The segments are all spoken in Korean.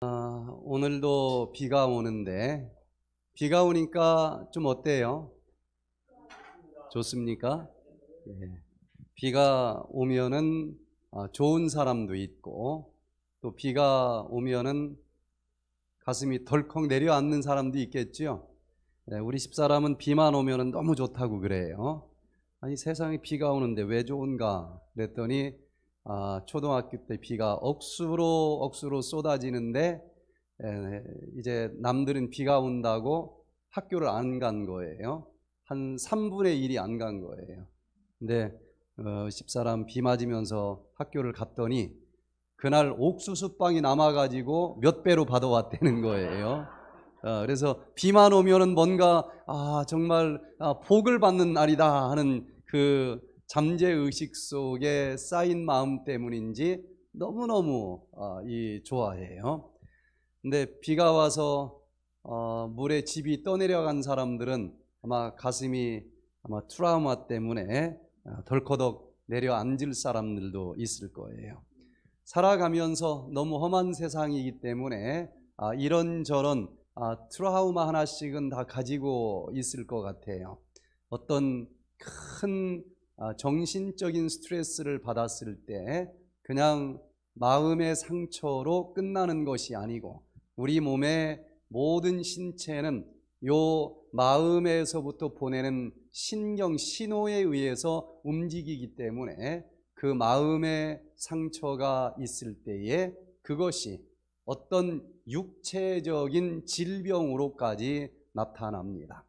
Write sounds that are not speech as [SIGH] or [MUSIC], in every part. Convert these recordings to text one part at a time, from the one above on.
아, 오늘도 비가 오는데 비가 오니까 좀 어때요? 좋습니까? 예. 비가 오면은 아, 좋은 사람도 있고 또 비가 오면은 가슴이 덜컥 내려앉는 사람도 있겠죠. 예, 네, 우리 집사람은 비만 오면은 너무 좋다고 그래요. 아니 세상에 비가 오는데 왜 좋은가 그랬더니 아, 초등학교 때 비가 억수로 억수로 쏟아지는데 에, 이제 남들은 비가 온다고 학교를 안 간 거예요. 한 3분의 1이 안 간 거예요. 근데 어, 집사람 비 맞으면서 학교를 갔더니 그날 옥수수빵이 남아가지고 몇 배로 받아왔다는 거예요. 어, 그래서 비만 오면은 뭔가 아 정말 아, 복을 받는 날이다 하는 그 잠재의식 속에 쌓인 마음 때문인지 너무너무 어, 이 좋아해요. 근데 비가 와서 어, 물에 집이 떠내려간 사람들은 아마 가슴이 아마 트라우마 때문에 어, 덜커덕 내려앉을 사람들도 있을 거예요. 살아가면서 너무 험한 세상이기 때문에 아, 이런저런 아, 트라우마 하나씩은 다 가지고 있을 것 같아요. 어떤 큰 어, 정신적인 스트레스를 받았을 때 그냥 마음의 상처로 끝나는 것이 아니고 우리 몸의 모든 신체는 요 마음에서부터 보내는 신경 신호에 의해서 움직이기 때문에 그 마음의 상처가 있을 때에 그것이 어떤 육체적인 질병으로까지 나타납니다.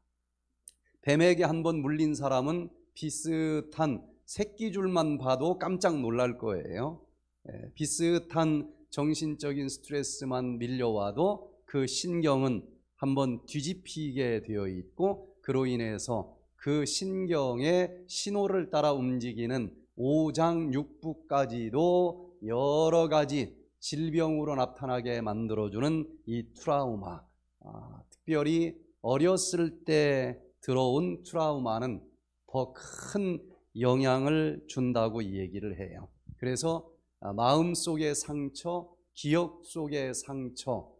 뱀에게 한 번 물린 사람은 비슷한 새끼줄만 봐도 깜짝 놀랄 거예요. 예, 비슷한 정신적인 스트레스만 밀려와도 그 신경은 한번 뒤집히게 되어 있고 그로 인해서 그 신경의 신호를 따라 움직이는 5장 6부까지도 여러 가지 질병으로 나타나게 만들어주는 이 트라우마 아, 특별히 어렸을 때 들어온 트라우마는 더큰 영향을 준다고 얘기를 해요. 그래서 아, 마음 속의 상처, 기억 속의 상처,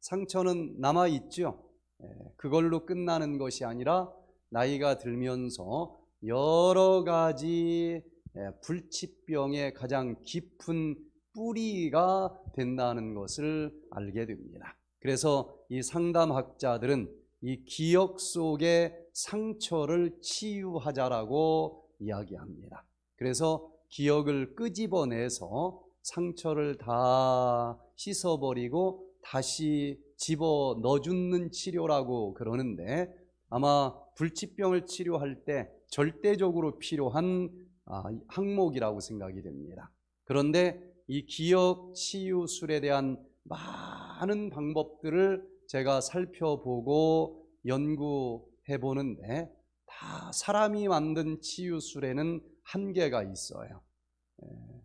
상처는 남아 있죠. 예, 그걸로 끝나는 것이 아니라 나이가 들면서 여러 가지 예, 불치병의 가장 깊은 뿌리가 된다는 것을 알게 됩니다. 그래서 이 상담학자들은 이 기억 속의 상처를 치유하자라고 이야기합니다. 그래서 기억을 끄집어내서 상처를 다 씻어버리고 다시 집어 넣어주는 치료라고 그러는데 아마 불치병을 치료할 때 절대적으로 필요한 아, 항목이라고 생각이 됩니다. 그런데 이 기억 치유술에 대한 많은 방법들을 제가 살펴보고 연구 해보는데 다 사람이 만든 치유술에는 한계가 있어요. 예.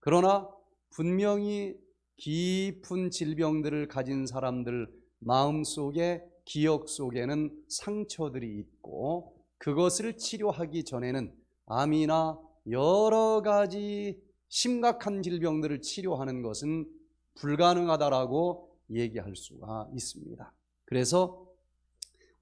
그러나 분명히 깊은 질병들을 가진 사람들 마음 속에 기억 속에는 상처들이 있고 그것을 치료하기 전에는 암이나 여러 가지 심각한 질병들을 치료하는 것은 불가능하다라고 얘기할 수가 있습니다. 그래서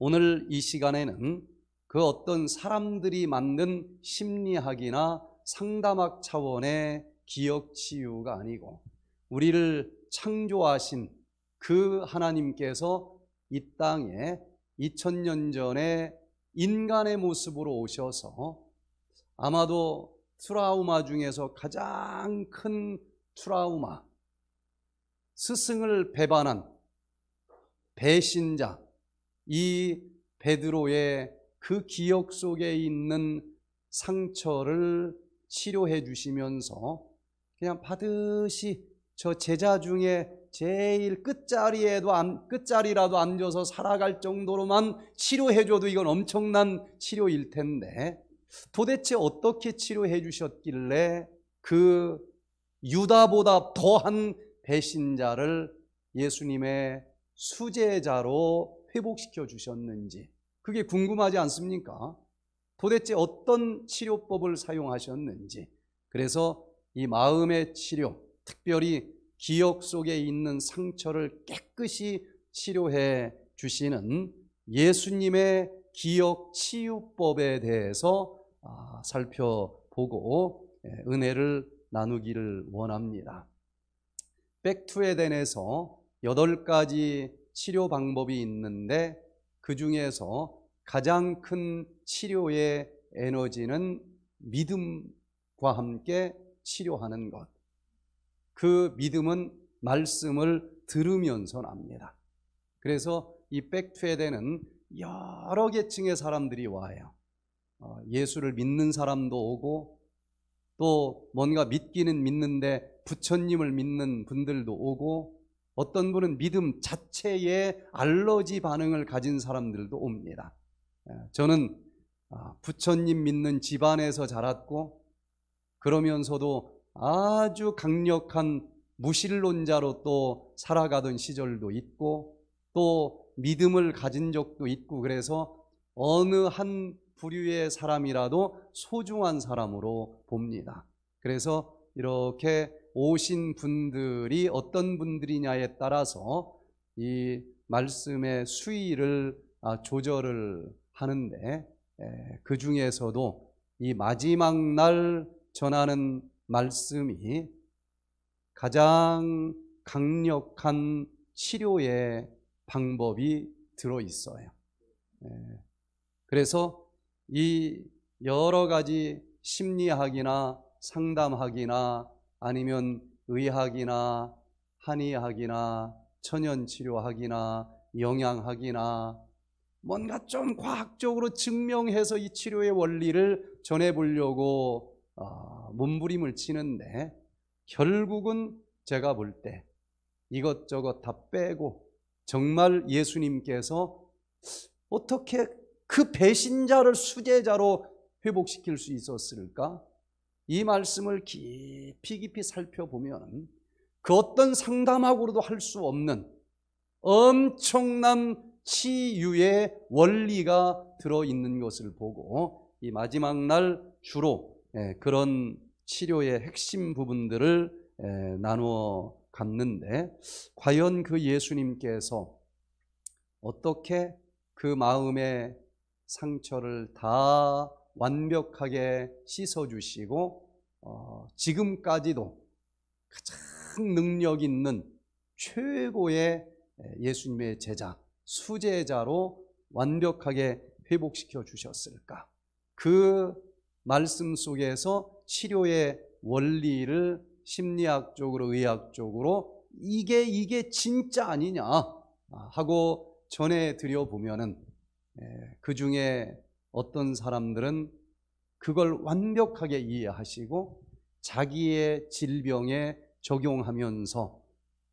오늘 이 시간에는 그 어떤 사람들이 만든 심리학이나 상담학 차원의 기억 치유가 아니고 우리를 창조하신 그 하나님께서 이 땅에 2000년 전에 인간의 모습으로 오셔서 아마도 트라우마 중에서 가장 큰 트라우마 스승을 배반한 배신자 이 베드로의 그 기억 속에 있는 상처를 치료해 주시면서 그냥 받으시 저 제자 중에 제일 끝자리에도 안, 끝자리라도 앉아서 살아갈 정도로만 치료해줘도 이건 엄청난 치료일 텐데 도대체 어떻게 치료해 주셨길래 그 유다보다 더한 배신자를 예수님의 수제자로 회복시켜 주셨는지 그게 궁금하지 않습니까? 도대체 어떤 치료법을 사용하셨는지 그래서 이 마음의 치료 특별히 기억 속에 있는 상처를 깨끗이 치료해 주시는 예수님의 기억 치유법에 대해서 아, 살펴보고 예, 은혜를 나누기를 원합니다. 백투에덴에서 여덟 가지 치료 방법이 있는데 그 중에서 가장 큰 치료의 에너지는 믿음과 함께 치료하는 것. 그 믿음은 말씀을 들으면서 납니다. 그래서 이 백투에대는 여러 계층의 사람들이 와요. 어, 예수를 믿는 사람도 오고 또 뭔가 믿기는 믿는데 부처님을 믿는 분들도 오고 어떤 분은 믿음 자체에 알러지 반응을 가진 사람들도 옵니다. 예, 저는 아, 부처님 믿는 집안에서 자랐고 그러면서도 아주 강력한 무신론자로 또 살아가던 시절도 있고 또 믿음을 가진 적도 있고 그래서 어느 한 부류의 사람이라도 소중한 사람으로 봅니다. 그래서 이렇게 오신 분들이 어떤 분들이냐에 따라서 이 말씀의 수위를 아, 조절을 하는데 그 중에서도 이 마지막 날 전하는 말씀이 가장 강력한 치료의 방법이 들어 있어요. 그래서 이 여러 가지 심리학이나 상담학이나 아니면 의학이나 한의학이나 천연치료학이나 영양학이나 뭔가 좀 과학적으로 증명해서 이 치료의 원리를 전해보려고 아, 몸부림을 치는데 결국은 제가 볼 때 이것저것 다 빼고 정말 예수님께서 어떻게 그 배신자를 수제자로 회복시킬 수 있었을까? 이 말씀을 깊이 깊이 살펴보면 그 어떤 상담하고도 할 수 없는 엄청난 치유의 원리가 들어있는 것을 보고 이 마지막 날 주로 예, 그런 치료의 핵심 부분들을 예, 나누어 갔는데 과연 그 예수님께서 어떻게 그 마음의 상처를 다 완벽하게 씻어주시고 어, 지금까지도 가장 능력 있는 최고의 예, 예수님의 제자, 수제자로 완벽하게 회복시켜 주셨을까? 그 말씀 속에서 치료의 원리를 심리학적으로, 의학적으로 이게, 이게 진짜 아니냐 아, 하고 전해드려 보면은 예, 그 중에 어떤 사람들은 그걸 완벽하게 이해하시고 자기의 질병에 적용하면서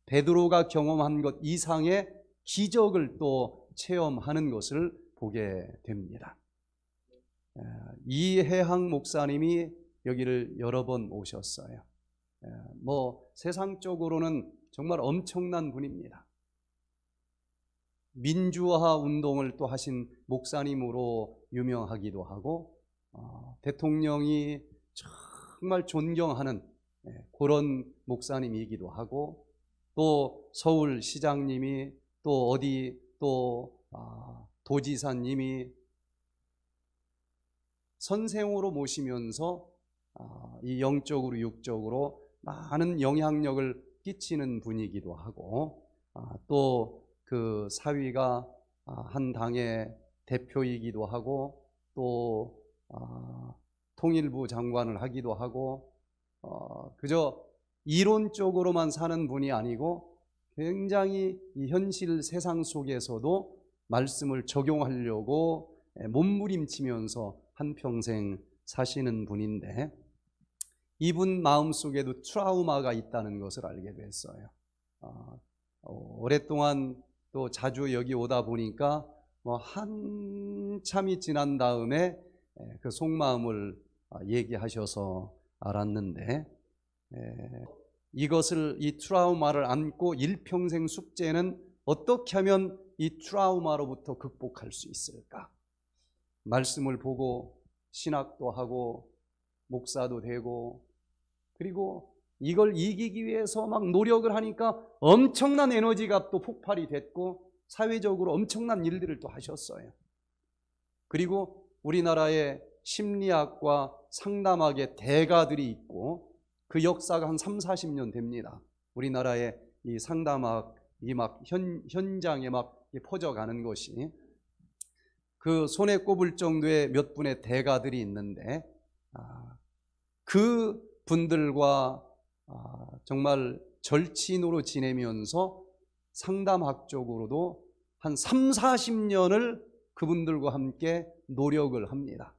베드로가 경험한 것 이상의 기적을 또 체험하는 것을 보게 됩니다. 이해항 목사님이 여기를 여러 번 오셨어요. 뭐 세상적으로는 정말 엄청난 분입니다. 민주화 운동을 또 하신 목사님으로 유명하기도 하고 어, 대통령이 정말 존경하는 예, 그런 목사님이기도 하고 또 서울시장님이 또 어디 또 아, 도지사님이 선생으로 모시면서 아, 이 영적으로 육적으로 많은 영향력을 끼치는 분이기도 하고 아, 또그 사위가 아, 한 당의 대표이기도 하고 또 아, 통일부 장관을 하기도 하고 어, 그저 이론적으로만 사는 분이 아니고 굉장히 현실 세상 속에서도 말씀을 적용하려고 예, 몸부림치면서 한평생 사시는 분인데 이분 마음속에도 트라우마가 있다는 것을 알게 됐어요. 아, 어, 오랫동안 또 자주 여기 오다 보니까 뭐 한참이 지난 다음에 예, 그 속마음을 아, 얘기하셔서 알았는데 예, 이것을 이 트라우마를 안고 일평생 숙제는 어떻게 하면 이 트라우마로부터 극복할 수 있을까? 말씀을 보고 신학도 하고 목사도 되고 그리고 이걸 이기기 위해서 막 노력을 하니까 엄청난 에너지가 또 폭발이 됐고 사회적으로 엄청난 일들을 또 하셨어요. 그리고 우리나라의 심리학과 상담학의 대가들이 있고 그 역사가 한 3, 40년 됩니다. 우리나라의 이 상담학이 막 현, 현장에 막 퍼져가는 것이 그 손에 꼽을 정도의 몇 분의 대가들이 있는데 아, 그 분들과 아, 정말 절친으로 지내면서 상담학적으로도 한 3, 40년을 그분들과 함께 노력을 합니다.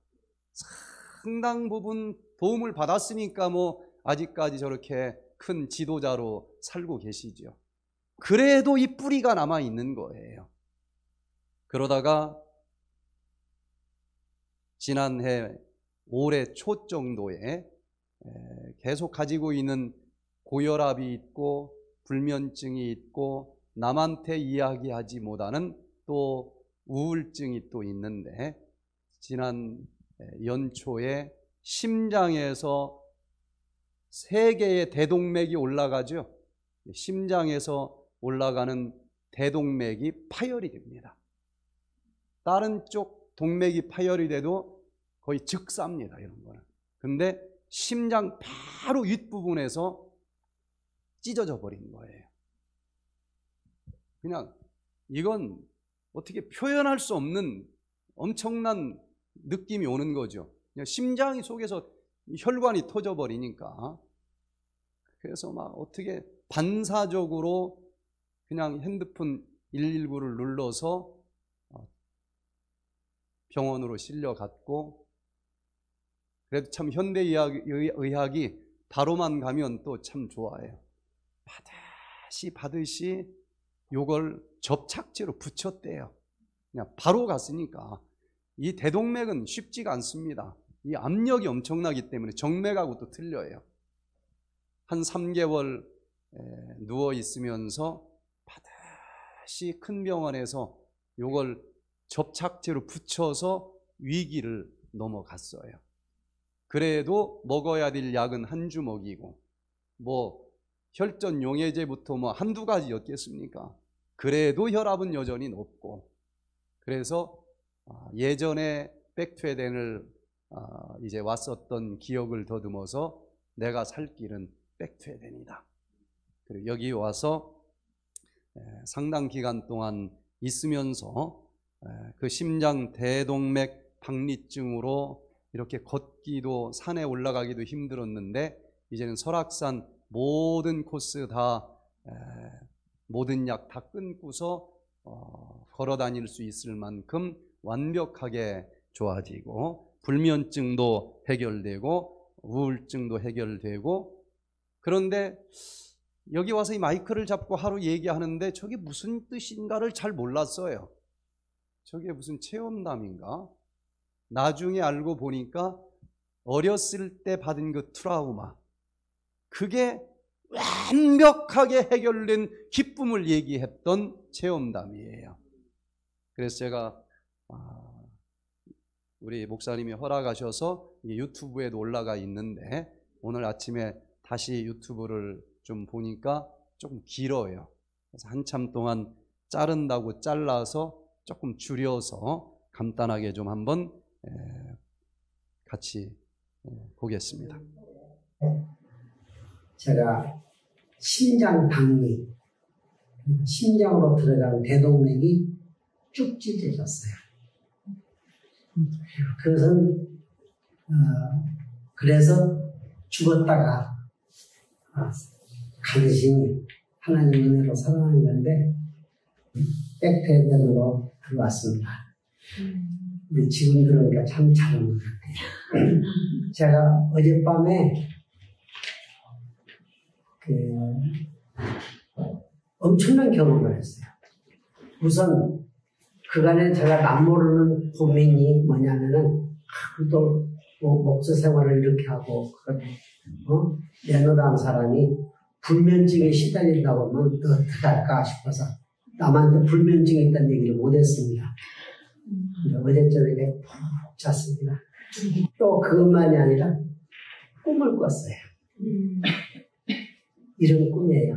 상당 부분 도움을 받았으니까 뭐 아직까지 저렇게 큰 지도자로 살고 계시죠. 그래도 이 뿌리가 남아 있는 거예요. 그러다가 지난해 올해 초 정도에 계속 가지고 있는 고혈압이 있고 불면증이 있고 남한테 이야기하지 못하는 또 우울증이 또 있는데 지난 연초에 심장에서 세 개의 대동맥이 올라가죠. 심장에서 올라가는 대동맥이 파열이 됩니다. 다른 쪽 동맥이 파열이 돼도 거의 즉사입니다. 이런 거는. 근데 심장 바로 윗부분에서 찢어져 버린 거예요. 그냥 이건 어떻게 표현할 수 없는 엄청난 느낌이 오는 거죠. 그냥 심장이 속에서 혈관이 터져 버리니까. 그래서 막 어떻게 반사적으로 그냥 핸드폰 119를 눌러서 어, 병원으로 실려갔고 그래도 참 현대의학이 바로만 가면 또 참 좋아요. 해 받으시 받으시 요걸 접착제로 붙였대요. 그냥 바로 갔으니까 이 대동맥은 쉽지가 않습니다. 이 압력이 엄청나기 때문에 정맥하고 또 틀려요. 한 3개월 누워 있으면서 받으시큰 병원에서 요걸 접착제로 붙여서 위기를 넘어갔어요. 그래도 먹어야 될 약은 한 주먹이고 뭐 혈전 용해제부터 뭐 한 두 가지였겠습니까? 그래도 혈압은 여전히 높고 그래서 아, 예전에 백트웨을 아, 이제 왔었던 기억을 더듬어서 내가 살 길은 백트웨이다 그리고 여기 와서 상당 기간 동안 있으면서 그 심장 대동맥 박리증으로 이렇게 걷기도 산에 올라가기도 힘들었는데 이제는 설악산 모든 코스 다 모든 약 다 끊고서 어, 걸어 다닐 수 있을 만큼 완벽하게 좋아지고 불면증도 해결되고 우울증도 해결되고 그런데 여기 와서 이 마이크를 잡고 하루 얘기하는데 저게 무슨 뜻인가를 잘 몰랐어요. 저게 무슨 체험담인가? 나중에 알고 보니까 어렸을 때 받은 그 트라우마, 그게 완벽하게 해결된 기쁨을 얘기했던 체험담이에요. 그래서 제가 아, 우리 목사님이 허락하셔서 유튜브에도 올라가 있는데 오늘 아침에 다시 유튜브를 좀 보니까 조금 길어요. 그래서 한참 동안 자른다고 잘라서 조금 줄여서 간단하게 좀 한번 같이 보겠습니다. 제가 심장 박리, 심장으로 들어간 대동맥이 쭉 찢어졌어요. 그것은 어, 그래서 죽었다가 간신히 아, 하나님 은혜로 살아난 건데 백패드로 들어왔습니다. 지금 들으니까 참 잘한 것 같아요. 제가 어젯밤에 어, 엄청난 경험을 했어요. 우선 그간에 제가 남모르는 고민이 뭐냐면은 아, 또 뭐, 목사 생활을 이렇게 하고 어? 내노라는 사람이 불면증에 시달린다고 하면 어떻게 할까 싶어서 남한테 불면증이 있다는 얘기를 못했습니다. 어제 저녁에 푹 잤습니다. 또 그것만이 아니라 꿈을 꿨어요. 음. 이런 꿈이에요.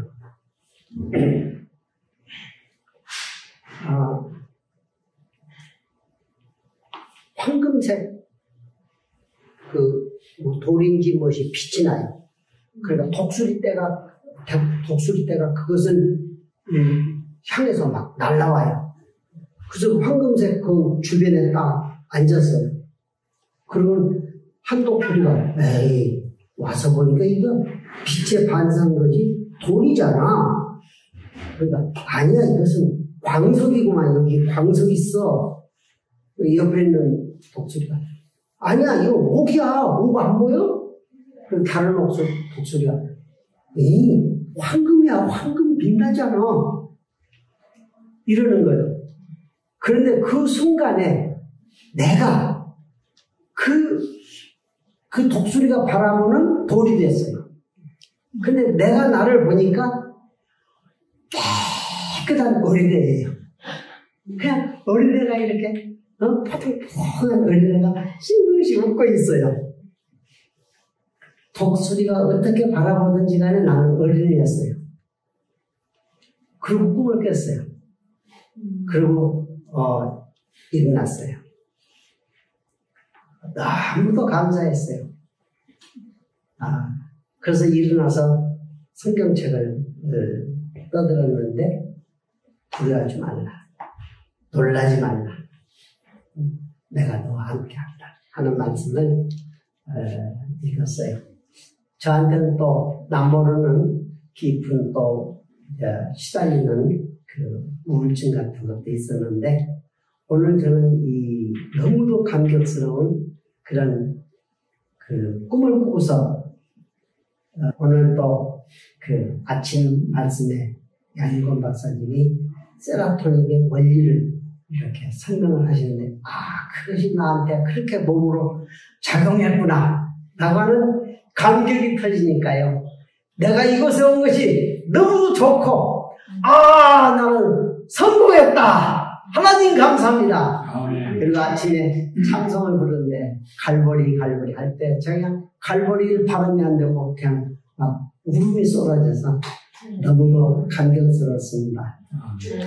아, 황금색 그뭐 돌인지 무엇이 빛이 나요. 그러니까 독수리때가 독수리떼가 그것은 음, 향해서 막 날라와요. 그래서 황금색 그 주변에 딱 앉았어요. 그러면 한독 소리가 에이 와서 보니까 이거 빛의 반사인 거지 돌이잖아 그러니까 아니야 이것은 광석이구만 여기 광석 있어. 그 옆에 있는 독수리가 아니야 이거 목이야 목 안 보여? 그 다른 옥수 독수리가 이 황금이야 황금 빛나잖아. 이러는 거예요. 그런데 그 순간에 내가 그, 그 독수리가 바라보는 돌이 됐어요. 근데 내가 나를 보니까 깨끗한 어린애예요. 그냥 어린애가 이렇게 어? 파닥파닥한 어린애가 싱글씩 웃고 있어요. 독수리가 어떻게 바라보는지 간에 나는 어린애였어요. 그리고 꿈을 깼어요. 그리고 어, 일어났어요. 너무도 감사했어요. 아, 그래서 일어나서 성경책을 어, 떠들었는데 두려워하지 말라. 놀라지 말라. 내가 너와 함께 한다. 하는 말씀을 어, 읽었어요. 저한테는 또 남모르는 깊은 또 어, 시달리는 그 우울증 같은 것도 있었는데 오늘 저는 이 너무도 감격스러운 그런 그 꿈을 꾸고서 어, 오늘 또그 아침 말씀에 양희권 박사님이 세라토에게 원리를 이렇게 설명을 하시는데 아 그것이 나한테 그렇게 몸으로 작용했구나 라고 하는 감격이 펴지니까요 내가 이곳에 온 것이 너무 좋고 아 나는 성공했다 하나님 감사합니다 그리고 아침에 찬송을 부르는데 갈보리 갈보리 할때 제가 갈보리를 바르면 안 되고 그냥 눈물이 쏟아져서 네. 너무도 감격스러웠습니다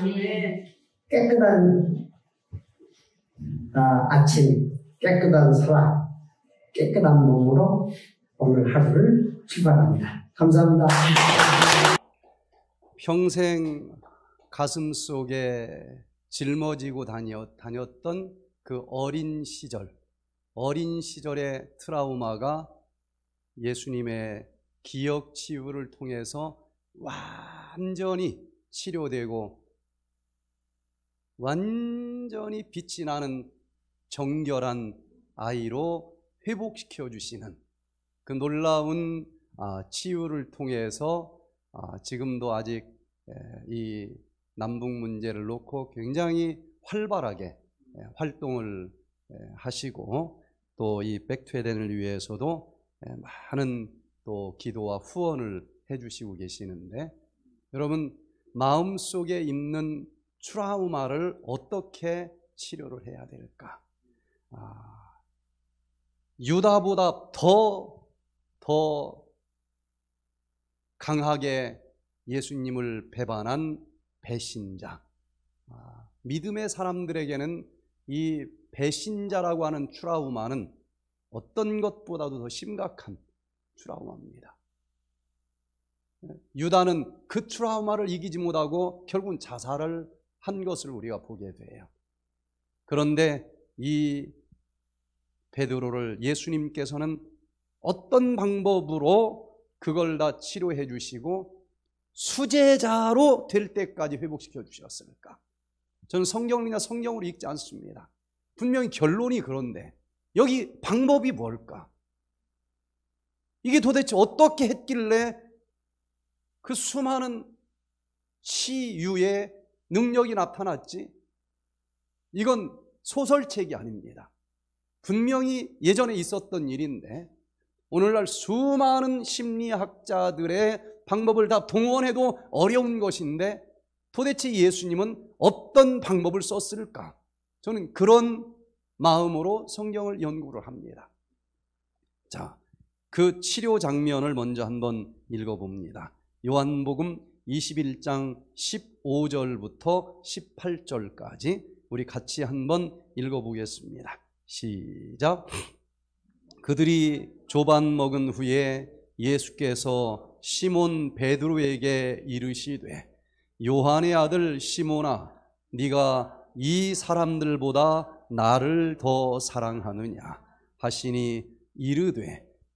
네. 깨끗한 아, 아침, 깨끗한 사랑 깨끗한 몸으로 오늘 하루를 출발합니다. 감사합니다. 평생 가슴 속에 짊어지고 다녔, 다녔던 그 어린 시절, 어린 시절의 트라우마가 예수님의 기억 치유를 통해서 완전히 치료되고 완전히 빛이 나는 정결한 아이로 회복시켜 주시는 그 놀라운 아, 치유를 통해서 아, 지금도 아직 이 남북 문제를 놓고 굉장히 활발하게 활동을 하시고 또 이 백투에덴을 위해서도 많은 또 기도와 후원을 해주시고 계시는데 여러분 마음속에 있는 트라우마를 어떻게 치료를 해야 될까? 아, 유다보다 더, 더 강하게 예수님을 배반한 배신자. 아, 믿음의 사람들에게는 이 배신자라고 하는 트라우마는 어떤 것보다도 더 심각한 트라우마입니다. 예, 유다는 그 트라우마를 이기지 못하고 결국은 자살을 한 것을 우리가 보게 돼요. 그런데 이 베드로를 예수님께서는 어떤 방법으로 그걸 다 치료해 주시고 수제자로 될 때까지 회복시켜 주셨을까? 저는 성경이나 성경으로 읽지 않습니다. 분명히 결론이 그런데 여기 방법이 뭘까? 이게 도대체 어떻게 했길래 그 수많은 시유의 능력이 나타났지? 이건 소설책이 아닙니다. 분명히 예전에 있었던 일인데 오늘날 수많은 심리학자들의 방법을 다 동원해도 어려운 것인데 도대체 예수님은 어떤 방법을 썼을까? 저는 그런 마음으로 성경을 연구를 합니다. 자, 그 치료 장면을 먼저 한번 읽어봅니다. 요한복음 21장 15절부터 18절까지 우리 같이 한번 읽어보겠습니다. 시작. 그들이 조반 먹은 후에 예수께서 시몬 베드로에게 이르시되 요한의 아들 시몬아 네가 이 사람들보다 나를 더 사랑하느냐 하시니 이르되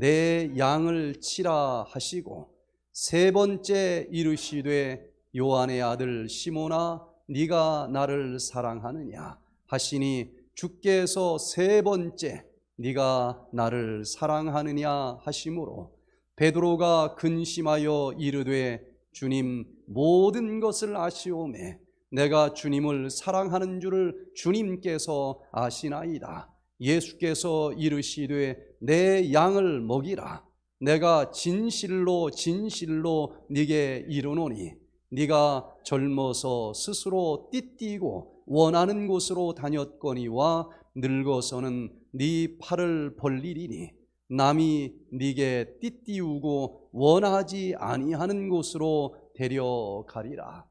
내 양을 치라 하시고 세 번째 이르시되 요한의 아들 시모나 네가 나를 사랑하느냐 하시니 주께서 세 번째 네가 나를 사랑하느냐 하심으로 베드로가 근심하여 이르되 주님 모든 것을 아시오매 내가 주님을 사랑하는 줄을 주님께서 아시나이다 예수께서 이르시되 내 양을 먹이라 내가 진실로 진실로 네게 이르노니 네가 젊어서 스스로 띠띠고 원하는 곳으로 다녔거니와 늙어서는 네 팔을 벌리리니 남이 네게 띠띠우고 원하지 아니하는 곳으로 데려가리라.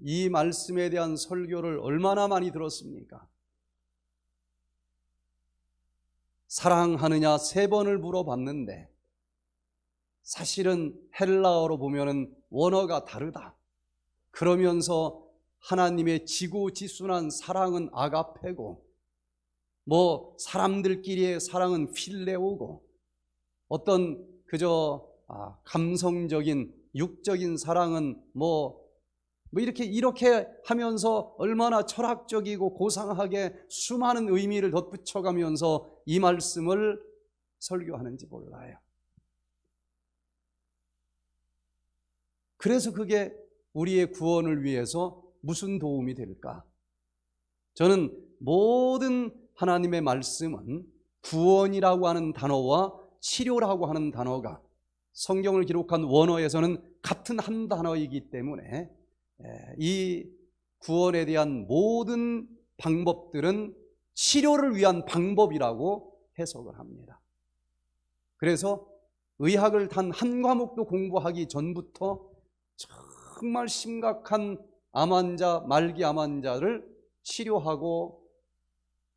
이 말씀에 대한 설교를 얼마나 많이 들었습니까? 사랑하느냐 세 번을 물어봤는데 사실은 헬라어로 보면은 원어가 다르다. 그러면서 하나님의 지고 지순한 사랑은 아가페고 뭐 사람들끼리의 사랑은 필레오고 어떤 그저 아, 감성적인 육적인 사랑은 뭐뭐 이렇게 이렇게 하면서 얼마나 철학적이고 고상하게 수많은 의미를 덧붙여 가면서 이 말씀을 설교하는지 몰라요. 그래서 그게 우리의 구원을 위해서 무슨 도움이 될까? 저는 모든 하나님의 말씀은 구원이라고 하는 단어와 치료라고 하는 단어가 성경을 기록한 원어에서는 같은 한 단어이기 때문에 예, 이 구원에 대한 모든 방법들은 치료를 위한 방법이라고 해석을 합니다. 그래서 의학을 단 한 과목도 공부하기 전부터 정말 심각한 암 환자, 말기 암 환자를 치료하고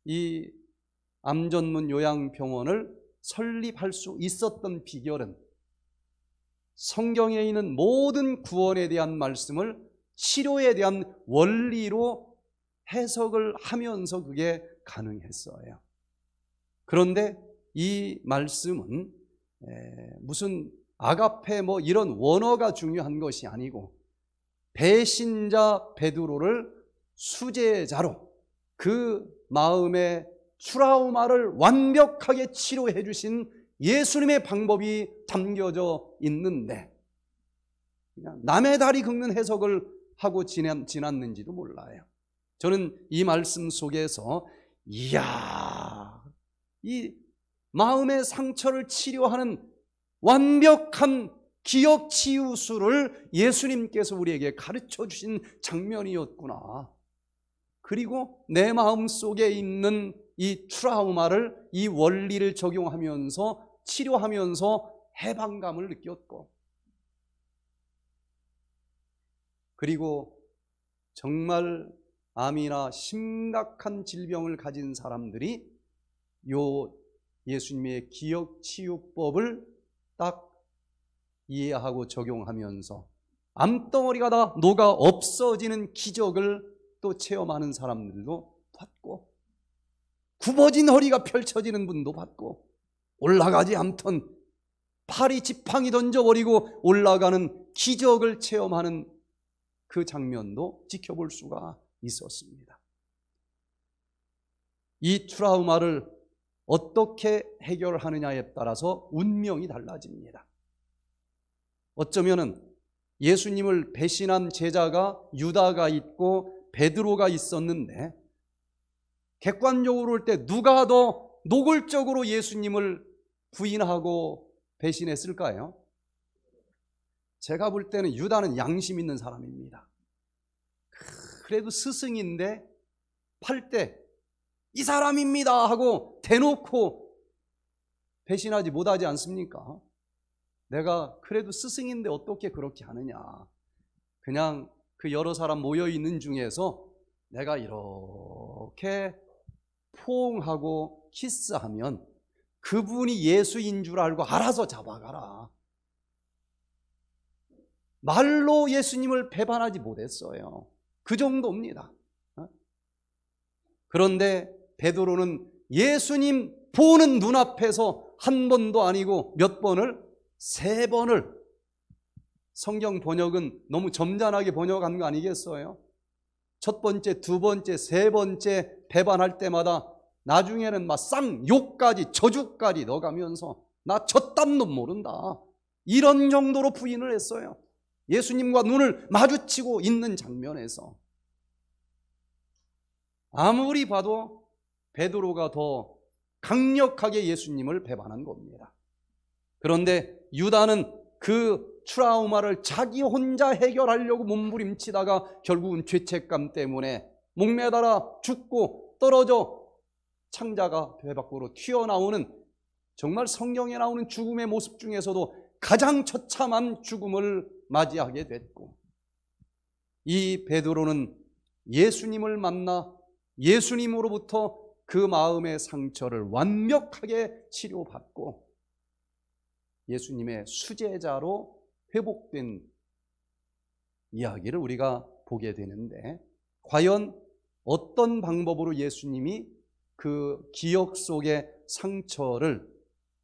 이암 전문 요양병원을 설립할 수 있었던 비결은 성경에 있는 모든 구원에 대한 말씀을 치료에 대한 원리로 해석을 하면서 그게 가능했어요. 그런데 이 말씀은 무슨 아가페 뭐 이런 원어가 중요한 것이 아니고 배신자 베드로를 수제자로 그 마음의 트라우마를 완벽하게 치료해 주신 예수님의 방법이 담겨져 있는데 남의 다리 긁는 해석을 하고 지났, 는지도 몰라요. 저는 이 말씀 속에서 이야 이 마음의 상처를 치료하는 완벽한 기억 치유술을 예수님께서 우리에게 가르쳐 주신 장면이었구나. 그리고 내 마음 속에 있는 이 트라우마를 이 원리를 적용하면서 치료하면서 해방감을 느꼈고 그리고 정말 암이나 심각한 질병을 가진 사람들이 요 예수님의 기억 치유법을 딱 이해하고 적용하면서 암덩어리가 다 녹아 없어지는 기적을 또 체험하는 사람들도 봤고 굽어진 허리가 펼쳐지는 분도 봤고 올라가지 않던 팔이 지팡이 던져버리고 올라가는 기적을 체험하는 그 장면도 지켜볼 수가 있었습니다. 이 트라우마를 어떻게 해결하느냐에 따라서 운명이 달라집니다. 어쩌면은 예수님을 배신한 제자가 유다가 있고 베드로가 있었는데 객관적으로 볼 때 누가 더 노골적으로 예수님을 부인하고 배신했을까요? 제가 볼 때는 유다는 양심 있는 사람입니다. 그래도 스승인데 팔 때 이 사람입니다 하고 대놓고 배신하지 못하지 않습니까? 내가 그래도 스승인데 어떻게 그렇게 하느냐. 그냥 그 여러 사람 모여 있는 중에서 내가 이렇게 포옹하고 키스하면 그분이 예수인 줄 알고 알아서 잡아가라. 말로 예수님을 배반하지 못했어요. 그 정도입니다. 어? 그런데 베드로는 예수님 보는 눈앞에서 한 번도 아니고 몇 번을 세 번을 성경 번역은 너무 점잖하게 번역한 거 아니겠어요? 첫 번째, 두 번째, 세 번째 배반할 때마다 나중에는 막 쌍욕까지 저주까지 넣어가면서 나 저딴 놈 모른다 이런 정도로 부인을 했어요 예수님과 눈을 마주치고 있는 장면에서 아무리 봐도 베드로가 더 강력하게 예수님을 배반한 겁니다. 그런데 유다는 그 트라우마를 자기 혼자 해결하려고 몸부림치다가 결국은 죄책감 때문에 목매달아 죽고 떨어져 창자가 배 밖으로 튀어나오는 정말 성경에 나오는 죽음의 모습 중에서도 가장 처참한 죽음을 맞이하게 됐고 이 베드로는 예수님을 만나 예수님으로부터 그 마음의 상처를 완벽하게 치료받고 예수님의 수제자로 회복된 이야기를 우리가 보게 되는데 과연 어떤 방법으로 예수님이 그 기억 속의 상처를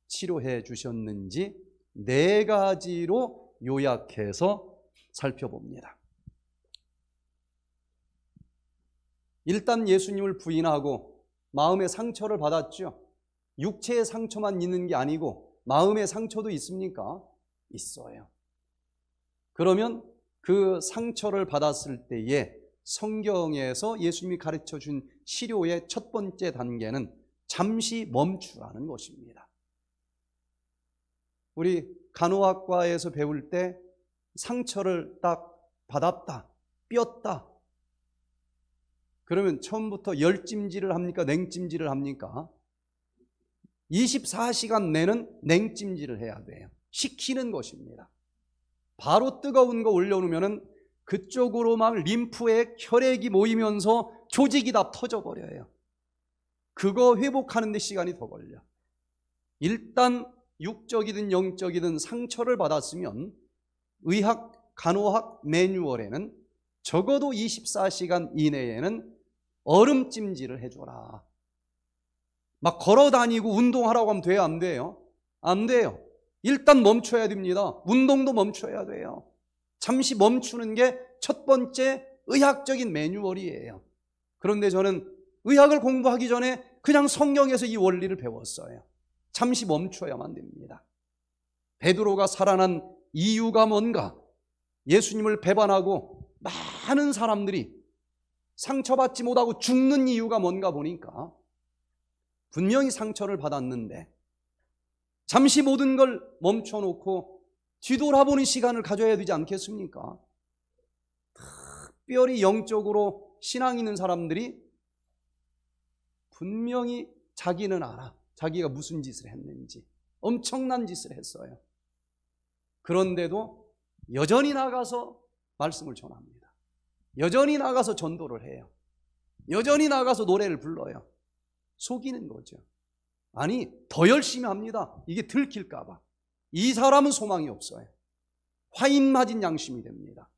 치료해 주셨는지 네 가지로 요약해서 살펴봅니다. 일단 예수님을 부인하고 마음의 상처를 받았죠. 육체의 상처만 있는 게 아니고 마음의 상처도 있습니까? 있어요. 그러면 그 상처를 받았을 때에 성경에서 예수님이 가르쳐 준 치료의 첫 번째 단계는 잠시 멈추라는 것입니다. 우리 간호학과에서 배울 때 상처를 딱 받았다, 뼈었다 그러면 처음부터 열찜질을 합니까? 냉찜질을 합니까? 24시간 내는 냉찜질을 해야 돼요. 식히는 것입니다. 바로 뜨거운 거 올려놓으면 그쪽으로막 림프에 혈액이 모이면서 조직이 다 터져버려요. 그거 회복하는 데 시간이 더 걸려. 일단 육적이든 영적이든 상처를 받았으면 의학, 간호학 매뉴얼에는 적어도 24시간 이내에는 얼음 찜질을 해줘라. 막 걸어 다니고 운동하라고 하면 돼요? 안 돼요? 안 돼요. 일단 멈춰야 됩니다. 운동도 멈춰야 돼요. 잠시 멈추는 게 첫 번째 의학적인 매뉴얼이에요. 그런데 저는 의학을 공부하기 전에 그냥 성경에서 이 원리를 배웠어요. 잠시 멈춰야만 됩니다. 베드로가 살아난 이유가 뭔가? 예수님을 배반하고 많은 사람들이 상처받지 못하고 죽는 이유가 뭔가 보니까 분명히 상처를 받았는데 잠시 모든 걸 멈춰놓고 뒤돌아보는 시간을 가져야 되지 않겠습니까? 특별히 영적으로 신앙 있는 사람들이 분명히 자기는 알아. 자기가 무슨 짓을 했는지 엄청난 짓을 했어요. 그런데도 여전히 나가서 말씀을 전합니다. 여전히 나가서 전도를 해요. 여전히 나가서 노래를 불러요. 속이는 거죠. 아니, 더 열심히 합니다. 이게 들킬까봐. 이 사람은 소망이 없어요. 화인 맞은 양심이 됩니다.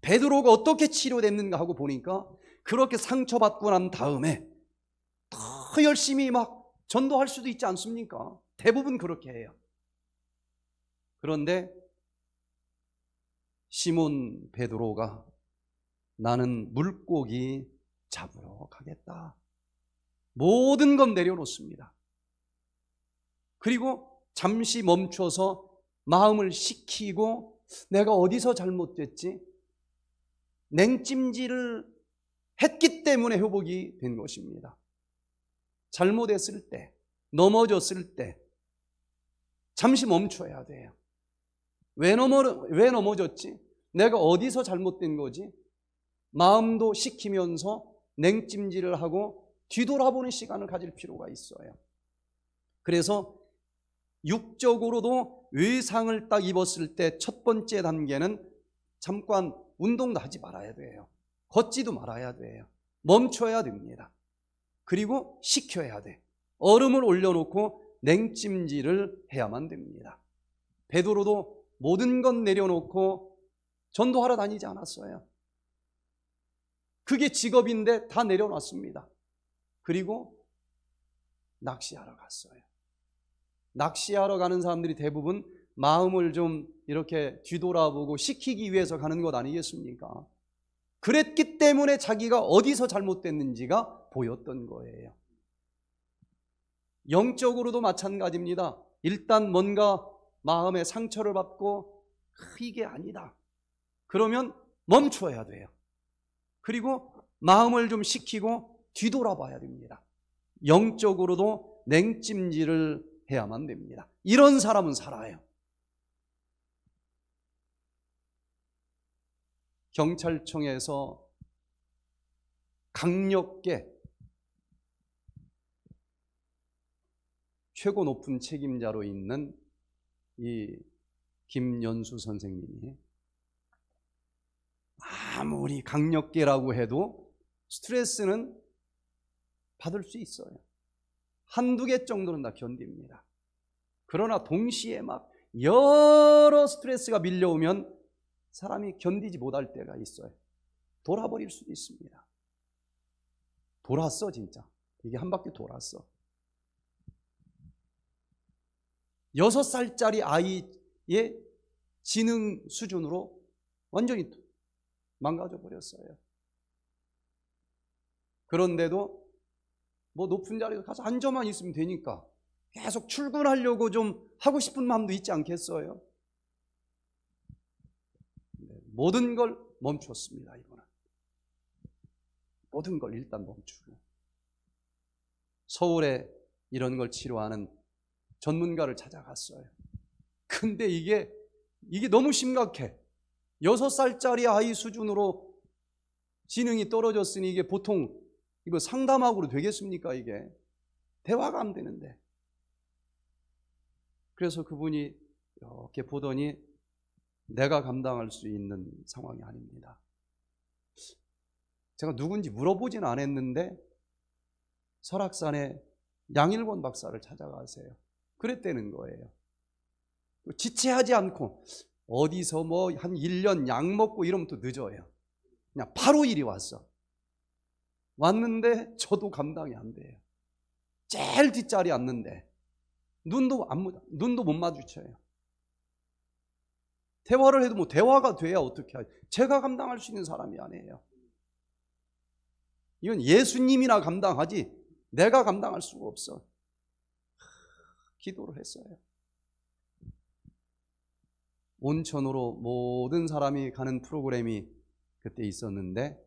베드로가 어떻게 치료됐는가 하고 보니까 그렇게 상처받고 난 다음에 더 열심히 막 전도할 수도 있지 않습니까? 대부분 그렇게 해요. 그런데 시몬 베드로가 나는 물고기 잡으러 가겠다. 모든 건 내려놓습니다. 그리고 잠시 멈춰서 마음을 식히고 내가 어디서 잘못됐지? 냉찜질을 했기 때문에 회복이 된 것입니다. 잘못했을 때, 넘어졌을 때, 잠시 멈춰야 돼요. 왜, 넘어, 왜 넘어졌지? 내가 어디서 잘못된 거지? 마음도 식히면서 냉찜질을 하고 뒤돌아보는 시간을 가질 필요가 있어요. 그래서 육적으로도 외상을 딱 입었을 때 첫 번째 단계는 잠깐 운동도 하지 말아야 돼요. 걷지도 말아야 돼요. 멈춰야 됩니다. 그리고 식혀야 돼. 얼음을 올려놓고 냉찜질을 해야만 됩니다. 베드로도 모든 건 내려놓고 전도하러 다니지 않았어요. 그게 직업인데 다 내려놨습니다. 그리고 낚시하러 갔어요. 낚시하러 가는 사람들이 대부분 마음을 좀 이렇게 뒤돌아보고 시키기 위해서 가는 것 아니겠습니까? 그랬기 때문에 자기가 어디서 잘못됐는지가 보였던 거예요. 영적으로도 마찬가지입니다. 일단 뭔가 마음에 상처를 받고 이게 아니다. 그러면 멈춰야 돼요. 그리고 마음을 좀 식히고 뒤돌아봐야 됩니다. 영적으로도 냉찜질을 해야만 됩니다. 이런 사람은 살아요. 경찰청에서 강력계 최고 높은 책임자로 있는 이 김연수 선생님이 아무리 강력계라고 해도 스트레스는 받을 수 있어요. 한두 개 정도는 다 견딥니다. 그러나 동시에 막 여러 스트레스가 밀려오면 사람이 견디지 못할 때가 있어요. 돌아버릴 수도 있습니다. 돌았어, 진짜. 이게 한 바퀴 돌았어. 여섯 살짜리 아이의 지능 수준으로 완전히 망가져 버렸어요. 그런데도 뭐 높은 자리에 가서 앉아만 있으면 되니까 계속 출근하려고 좀 하고 싶은 마음도 있지 않겠어요? 네, 모든 걸 멈췄습니다, 이번은. 모든 걸 일단 멈추고. 서울에 이런 걸 치료하는 전문가를 찾아갔어요. 근데 이게 이게 너무 심각해. 6살짜리 아이 수준으로 지능이 떨어졌으니 이게 보통 이거 상담학으로 되겠습니까, 이게? 대화가 안 되는데. 그래서 그분이 이렇게 보더니 내가 감당할 수 있는 상황이 아닙니다. 제가 누군지 물어보진 않았는데 설악산에 양일권 박사를 찾아가세요. 그랬다는 거예요. 지체하지 않고 어디서 뭐 한 1년 약 먹고 이러면 또 늦어요. 그냥 바로 일이 왔어. 왔는데 저도 감당이 안 돼요. 제일 뒷자리 에 앉는데 눈도 안 눈도 못 마주쳐요. 대화를 해도 뭐 대화가 돼야 어떻게 하지? 제가 감당할 수 있는 사람이 아니에요. 이건 예수님이나 감당하지 내가 감당할 수가 없어. 기도를 했어요. 온천으로 모든 사람이 가는 프로그램이 그때 있었는데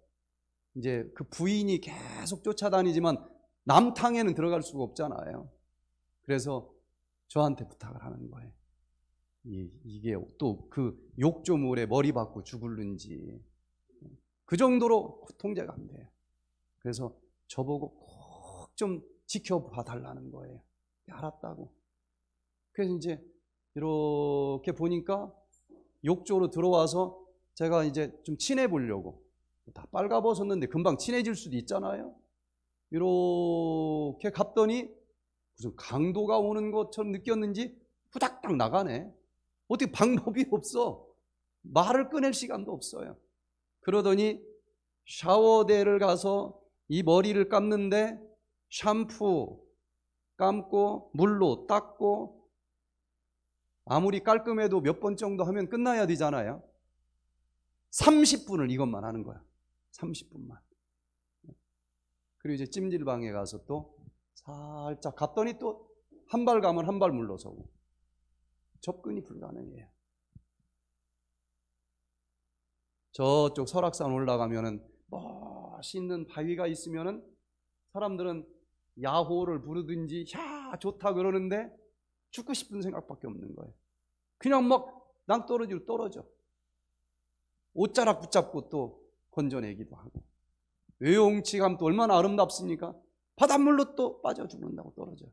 이제 그 부인이 계속 쫓아다니지만 남탕에는 들어갈 수가 없잖아요. 그래서 저한테 부탁을 하는 거예요. 이게 또 그 욕조물에 머리 박고 죽을는지 그 정도로 통제가 안 돼요. 그래서 저보고 꼭 좀 지켜봐 달라는 거예요. 알았다고. 그래서 이제 이렇게 보니까 욕조로 들어와서 제가 이제 좀 친해 보려고 다 빨가벗었는데 금방 친해질 수도 있잖아요. 이렇게 갔더니 무슨 강도가 오는 것처럼 느꼈는지 후닥닥 나가네. 어떻게 방법이 [LAUGHS] 없어. 말을 꺼낼 시간도 없어요. 그러더니 샤워대를 가서 이 머리를 감는데 샴푸 감고 물로 닦고 아무리 깔끔해도 몇 번 정도 하면 끝나야 되잖아요. 30분을 이것만 하는 거야. 30분만. 그리고 이제 찜질방에 가서 또 살짝 갔더니 또 한 발 가면 한 발 물러서고 접근이 불가능해요. 저쪽 설악산 올라가면은 멋있는 바위가 있으면은 사람들은 야호를 부르든지 야 좋다 그러는데 죽고 싶은 생각밖에 없는 거예요. 그냥 막 낭떨어지로 떨어져. 옷자락 붙잡고 또 건져내기도 하고. 외용치감 또 얼마나 아름답습니까? 바닷물로 또 빠져 죽는다고 떨어져요.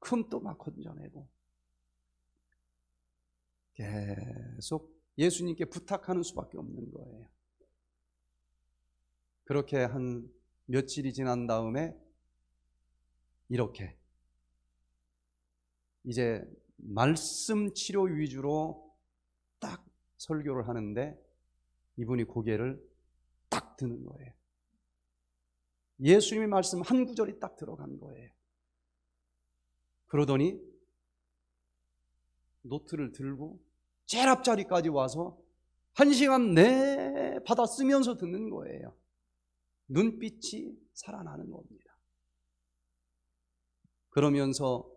그럼 또 막 건져내고. 계속 예수님께 부탁하는 수밖에 없는 거예요. 그렇게 한 며칠이 지난 다음에 이렇게 이제 말씀 치료 위주로 딱 설교를 하는데 이분이 고개를 딱 드는 거예요. 예수님의 말씀 한 구절이 딱 들어간 거예요. 그러더니 노트를 들고 제일 앞자리까지 와서 한 시간 내 받아 쓰면서 듣는 거예요. 눈빛이 살아나는 겁니다. 그러면서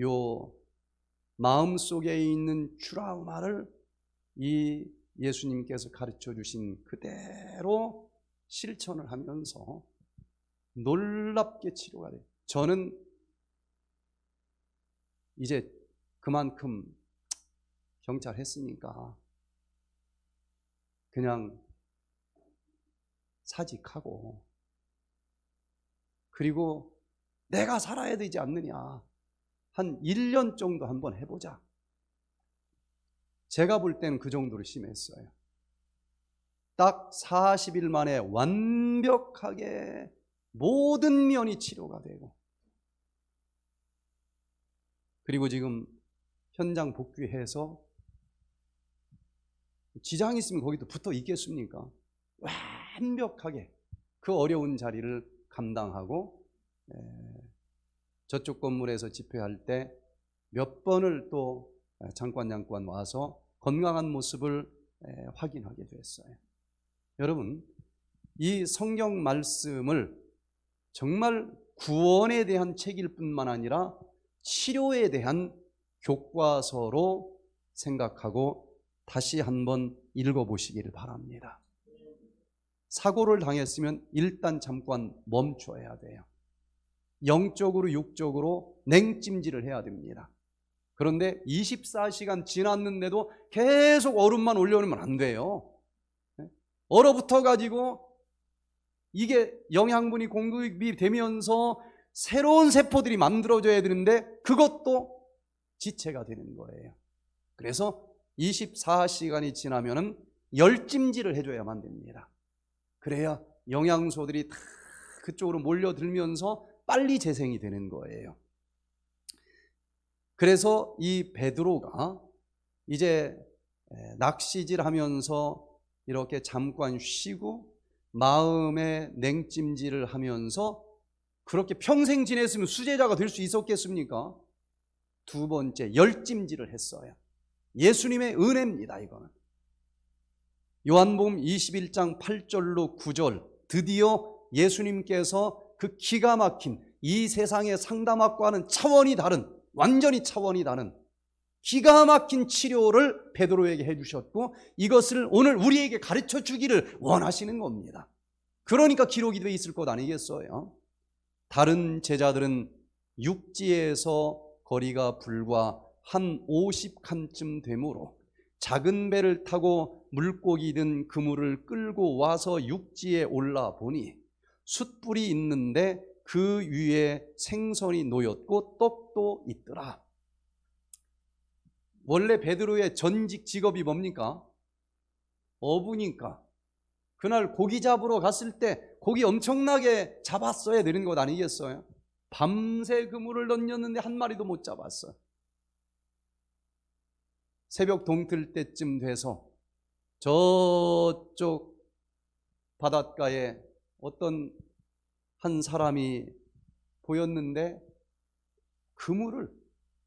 요 마음 속에 있는 트라우마를 이 예수님께서 가르쳐 주신 그대로 실천을 하면서 놀랍게 치료가 돼요. 저는 이제 그만큼 경찰했으니까 그냥 사직하고 그리고 내가 살아야 되지 않느냐. 한 1년 정도 한번 해보자. 제가 볼 때는 그 정도로 심했어요. 딱 40일 만에 완벽하게 모든 면이 치료가 되고 그리고 지금 현장 복귀해서 지장 있으면 거기도 붙어 있겠습니까? 완벽하게 그 어려운 자리를 감당하고 예, 저쪽 건물에서 집회할 때 몇 번을 또 장관 양관 와서 건강한 모습을 확인하게 됐어요. 여러분 이 성경 말씀을 정말 구원에 대한 책일 뿐만 아니라 치료에 대한 교과서로 생각하고 다시 한번 읽어보시기를 바랍니다. 사고를 당했으면 일단 잠깐 멈춰야 돼요. 영적으로 육적으로 냉찜질을 해야 됩니다. 그런데 24시간 지났는데도 계속 얼음만 올려놓으면 안 돼요. 네? 얼어붙어 가지고 이게 영양분이 공급이 되면서 새로운 세포들이 만들어져야 되는데 그것도 지체가 되는 거예요. 그래서 24시간이 지나면은 열찜질을 해줘야만 됩니다. 그래야 영양소들이 다 그쪽으로 몰려들면서 빨리 재생이 되는 거예요. 그래서 이 베드로가 이제 낚시질 하면서 이렇게 잠깐 쉬고 마음의 냉찜질을 하면서 그렇게 평생 지냈으면 수제자가 될 수 있었겠습니까? 두 번째 열찜질을 했어요. 예수님의 은혜입니다, 이거는. 요한복음 21장 8절로 9절 드디어 예수님께서 그 기가 막힌 이 세상의 상담학과는 차원이 다른 완전히 차원이 다른 기가 막힌 치료를 베드로에게 해주셨고 이것을 오늘 우리에게 가르쳐 주기를 원하시는 겁니다. 그러니까 기록이 돼 있을 것 아니겠어요? 다른 제자들은 육지에서 거리가 불과 한 50칸쯤 되므로 작은 배를 타고 물고기든 그물을 끌고 와서 육지에 올라 보니 숯불이 있는데 그 위에 생선이 놓였고 떡도 있더라. 원래 베드로의 전직 직업이 뭡니까? 어부니까. 그날 고기 잡으러 갔을 때 고기 엄청나게 잡았어야 되는 것 아니겠어요? 밤새 그물을 던졌는데 한 마리도 못 잡았어요. 새벽 동틀 때쯤 돼서 저쪽 바닷가에 어떤 한 사람이 보였는데 그물을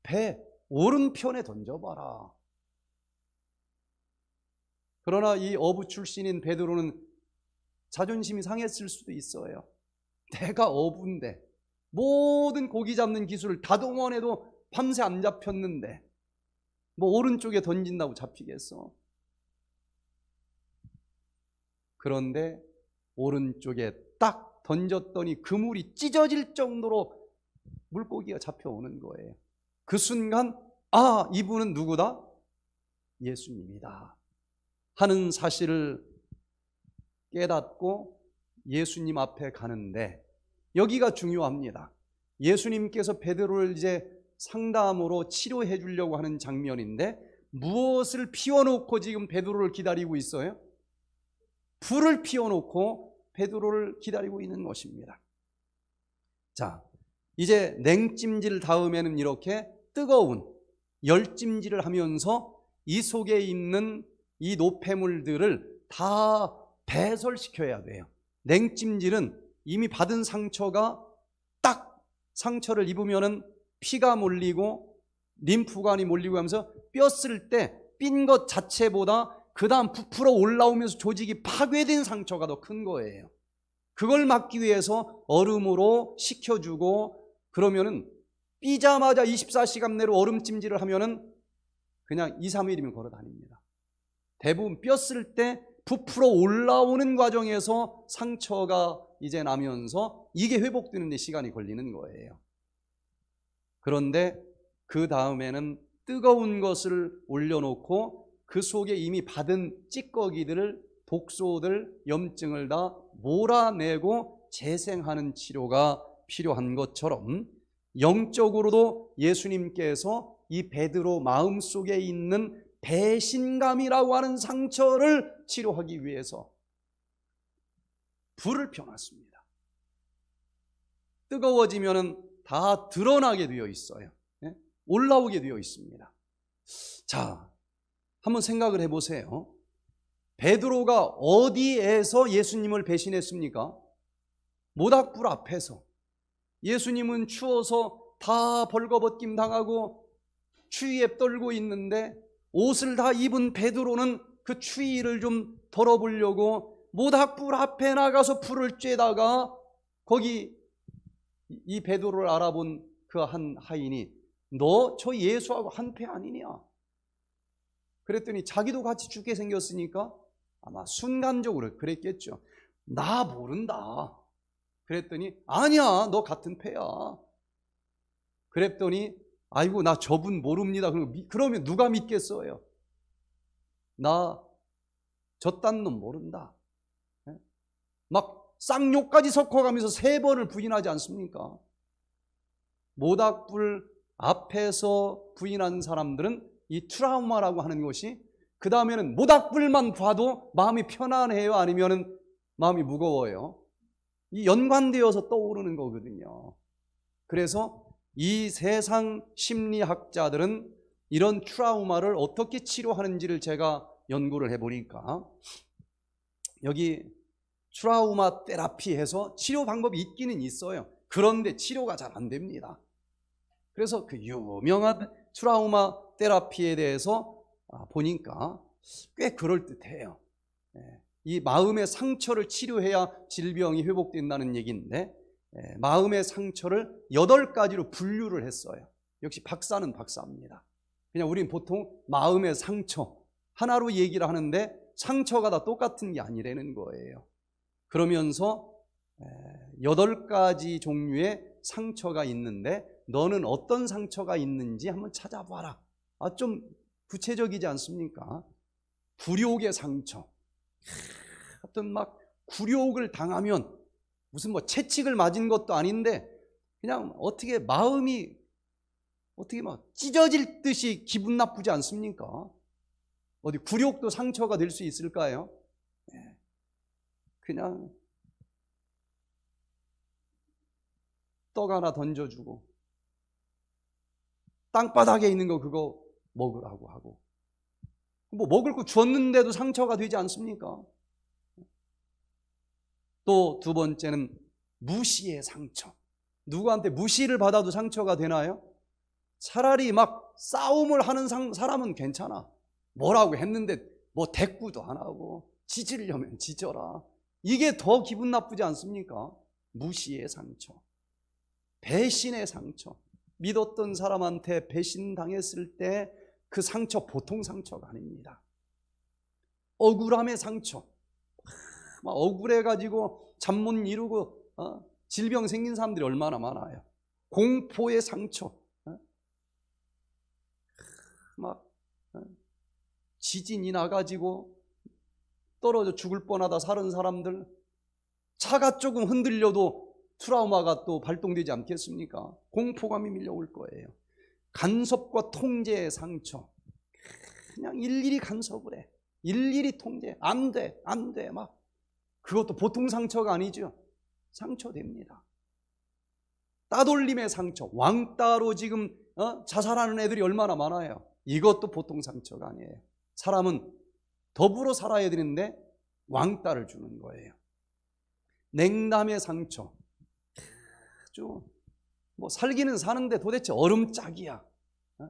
배 오른편에 던져봐라. 그러나 이 어부 출신인 베드로는 자존심이 상했을 수도 있어요. 내가 어부인데 모든 고기 잡는 기술을 다 동원해도 밤새 안 잡혔는데 뭐 오른쪽에 던진다고 잡히겠어. 그런데 오른쪽에 딱 던졌더니 그물이 찢어질 정도로 물고기가 잡혀오는 거예요. 그 순간 아 이분은 누구다? 예수님이다 하는 사실을 깨닫고 예수님 앞에 가는데 여기가 중요합니다. 예수님께서 베드로를 이제 상담으로 치료해 주려고 하는 장면인데 무엇을 피워놓고 지금 베드로를 기다리고 있어요? 불을 피워놓고 베드로를 기다리고 있는 것입니다. 자, 이제 냉찜질 다음에는 이렇게 뜨거운 열찜질을 하면서 이 속에 있는 이 노폐물들을 다 배설시켜야 돼요. 냉찜질은 이미 받은 상처가 딱 상처를 입으면 피가 몰리고 림프관이 몰리고 하면서 뼈쓸 때삔 것 자체보다 그 다음 부풀어 올라오면서 조직이 파괴된 상처가 더 큰 거예요. 그걸 막기 위해서 얼음으로 식혀주고 그러면은 삐자마자 24시간 내로 얼음 찜질을 하면은 그냥 2, 3일이면 걸어 다닙니다. 대부분 뼈 쓸 때 부풀어 올라오는 과정에서 상처가 이제 나면서 이게 회복되는 데 시간이 걸리는 거예요. 그런데 그 다음에는 뜨거운 것을 올려놓고 그 속에 이미 받은 찌꺼기들을 독소들, 염증을 다 몰아내고 재생하는 치료가 필요한 것처럼 영적으로도 예수님께서 이 베드로 마음속에 있는 배신감이라고 하는 상처를 치료하기 위해서 불을 펴놨습니다. 뜨거워지면 다 드러나게 되어 있어요. 예? 올라오게 되어 있습니다. 자, 한번 생각을 해보세요. 베드로가 어디에서 예수님을 배신했습니까? 모닥불 앞에서. 예수님은 추워서 다 벌거벗김 당하고 추위에 떨고 있는데 옷을 다 입은 베드로는 그 추위를 좀 덜어보려고 모닥불 앞에 나가서 불을 쬐다가 거기 이 베드로를 알아본 그 한 하인이 너 저 예수하고 한패 아니냐? 그랬더니 자기도 같이 죽게 생겼으니까 아마 순간적으로 그랬겠죠. 나 모른다. 그랬더니 아니야 너 같은 패야. 그랬더니 아이고 나 저분 모릅니다. 그러면 누가 믿겠어요? 나 저딴 놈 모른다. 예? 막 쌍욕까지 섞어가면서 세 번을 부인하지 않습니까? 모닥불 앞에서 부인한 사람들은 이 트라우마라고 하는 것이 그 다음에는 모닥불만 봐도 마음이 편안해요? 아니면 은 마음이 무거워요? 이 연관되어서 떠오르는 거거든요. 그래서 이 세상 심리학자들은 이런 트라우마를 어떻게 치료하는지를 제가 연구를 해보니까 여기 트라우마 테라피 해서 치료 방법이 있기는 있어요. 그런데 치료가 잘 안 됩니다. 그래서 그 유명한 트라우마 테라피에 대해서 아, 보니까 꽤 그럴듯해요. 예, 이 마음의 상처를 치료해야 질병이 회복된다는 얘기인데 예, 마음의 상처를 여덟 가지로 분류를 했어요. 역시 박사는 박사입니다. 그냥 우린 보통 마음의 상처 하나로 얘기를 하는데 상처가 다 똑같은 게 아니라는 거예요. 그러면서 예, 여덟 가지 종류의 상처가 있는데 너는 어떤 상처가 있는지 한번 찾아봐라. 아, 좀 구체적이지 않습니까? 굴욕의 상처. 하여튼 막 굴욕을 당하면 무슨 뭐 채찍을 맞은 것도 아닌데 그냥 어떻게 마음이 어떻게 막 찢어질 듯이 기분 나쁘지 않습니까? 어디 굴욕도 상처가 될 수 있을까요? 예. 그냥 떡 하나 던져주고 땅바닥에 있는 거 그거 먹으라고 하고. 뭐 먹을 거 줬는데도 상처가 되지 않습니까? 또 두 번째는 무시의 상처. 누구한테 무시를 받아도 상처가 되나요? 차라리 막 싸움을 하는 사람은 괜찮아. 뭐라고 했는데 뭐 대꾸도 안 하고 지지려면지져라 이게 더 기분 나쁘지 않습니까? 무시의 상처, 배신의 상처. 믿었던 사람한테 배신당했을 때 그 상처 보통 상처가 아닙니다. 억울함의 상처. [LAUGHS] 막 억울해가지고 잠 못 이루고 어? 질병 생긴 사람들이 얼마나 많아요. 공포의 상처. 어? 막 어? 지진이 나가지고 떨어져 죽을 뻔하다 살은 사람들. 차가 조금 흔들려도 트라우마가 또 발동되지 않겠습니까? 공포감이 밀려올 거예요. 간섭과 통제의 상처. 그냥 일일이 간섭을 해. 일일이 통제. 안 돼, 안 돼. 막. 그것도 보통 상처가 아니죠. 상처됩니다. 따돌림의 상처. 왕따로 지금 어? 자살하는 애들이 얼마나 많아요. 이것도 보통 상처가 아니에요. 사람은 더불어 살아야 되는데 왕따를 주는 거예요. 냉담의 상처. 없죠. 뭐 살기는 사는데 도대체 얼음짝이야. 어?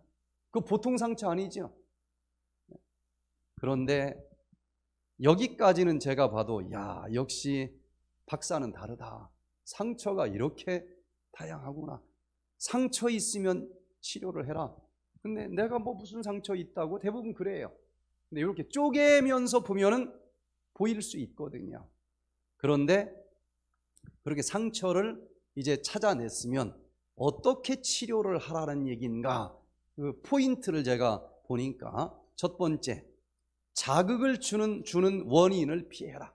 그 보통 상처 아니죠. 그런데 여기까지는 제가 봐도 야 역시 박사는 다르다. 상처가 이렇게 다양하구나. 상처 있으면 치료를 해라. 근데 내가 뭐 무슨 상처 있다고 대부분 그래요. 근데 이렇게 쪼개면서 보면은 보일 수 있거든요. 그런데 그렇게 상처를 이제 찾아냈으면 어떻게 치료를 하라는 얘기인가 그 포인트를 제가 보니까 첫 번째 자극을 주는, 주는 원인을 피해라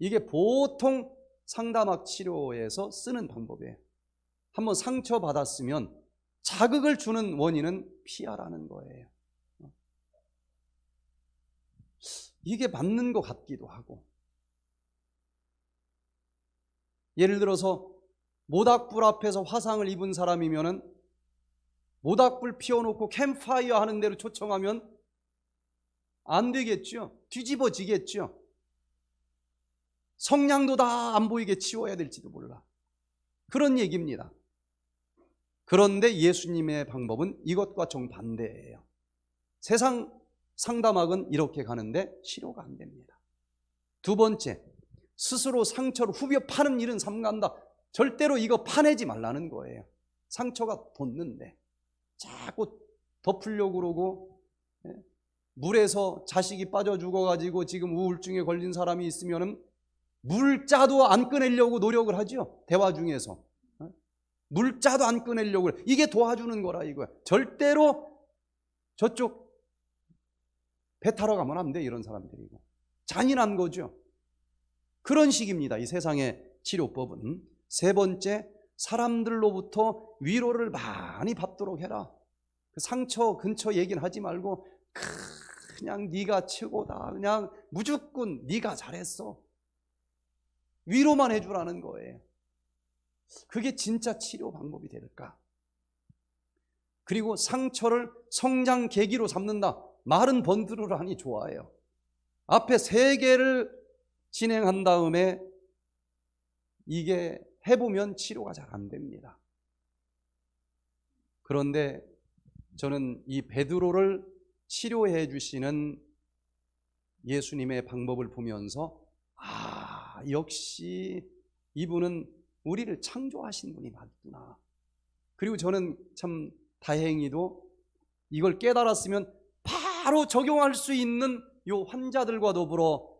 이게 보통 상담학 치료에서 쓰는 방법이에요 한번 상처받았으면 자극을 주는 원인은 피하라는 거예요 이게 맞는 것 같기도 하고 예를 들어서 모닥불 앞에서 화상을 입은 사람이면은 모닥불 피워놓고 캠파이어 하는 대로 초청하면 안 되겠죠. 뒤집어지겠죠. 성냥도 다 안 보이게 치워야 될지도 몰라. 그런 얘기입니다. 그런데 예수님의 방법은 이것과 정반대예요. 세상 상담학은 이렇게 가는데 치료가 안 됩니다. 두 번째, 스스로 상처를 후벼 파는 일은 삼간다. 절대로 이거 파내지 말라는 거예요. 상처가 돋는데 자꾸 덮으려고 그러고 예? 물에서 자식이 빠져 죽어가지고 지금 우울증에 걸린 사람이 있으면 물자도 안 꺼내려고 노력을 하죠. 대화 중에서. 예? 물자도 안 꺼내려고. 이게 도와주는 거라 이거야. 절대로 저쪽 배 타러 가면 안 돼. 이런 사람들이고. 잔인한 거죠. 그런 식입니다. 이 세상의 치료법은. 세 번째, 사람들로부터 위로를 많이 받도록 해라. 그 상처 근처 얘기는 하지 말고 그냥 네가 최고다. 그냥 무조건 네가 잘했어. 위로만 해주라는 거예요. 그게 진짜 치료 방법이 될까? 그리고 상처를 성장 계기로 삼는다. 말은 번드르르 하니 좋아해요. 앞에 세 개를 진행한 다음에 이게 해보면 치료가 잘 안 됩니다. 그런데 저는 이 베드로를 치료해 주시는 예수님의 방법을 보면서 아, 역시 이분은 우리를 창조하신 분이 맞구나. 그리고 저는 참 다행히도 이걸 깨달았으면 바로 적용할 수 있는 요 환자들과 더불어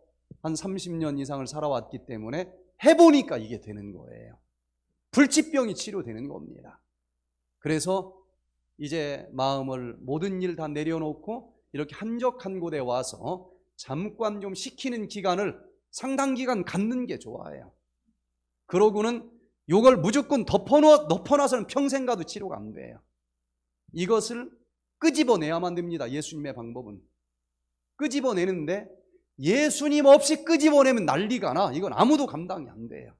한 30년 이상을 살아왔기 때문에 해보니까 이게 되는 거예요. 불치병이 치료되는 겁니다. 그래서 이제 마음을 모든 일 다 내려놓고 이렇게 한적한 곳에 와서 잠깐 좀 식히는 기간을 상당 기간 갖는 게 좋아요. 그러고는 요걸 무조건 덮어놓, 덮어놔서는 평생 가도 치료가 안 돼요. 이것을 끄집어내야만 됩니다. 예수님의 방법은. 끄집어내는데 예수님 없이 끄집어내면 난리가 나. 이건 아무도 감당이 안 돼요.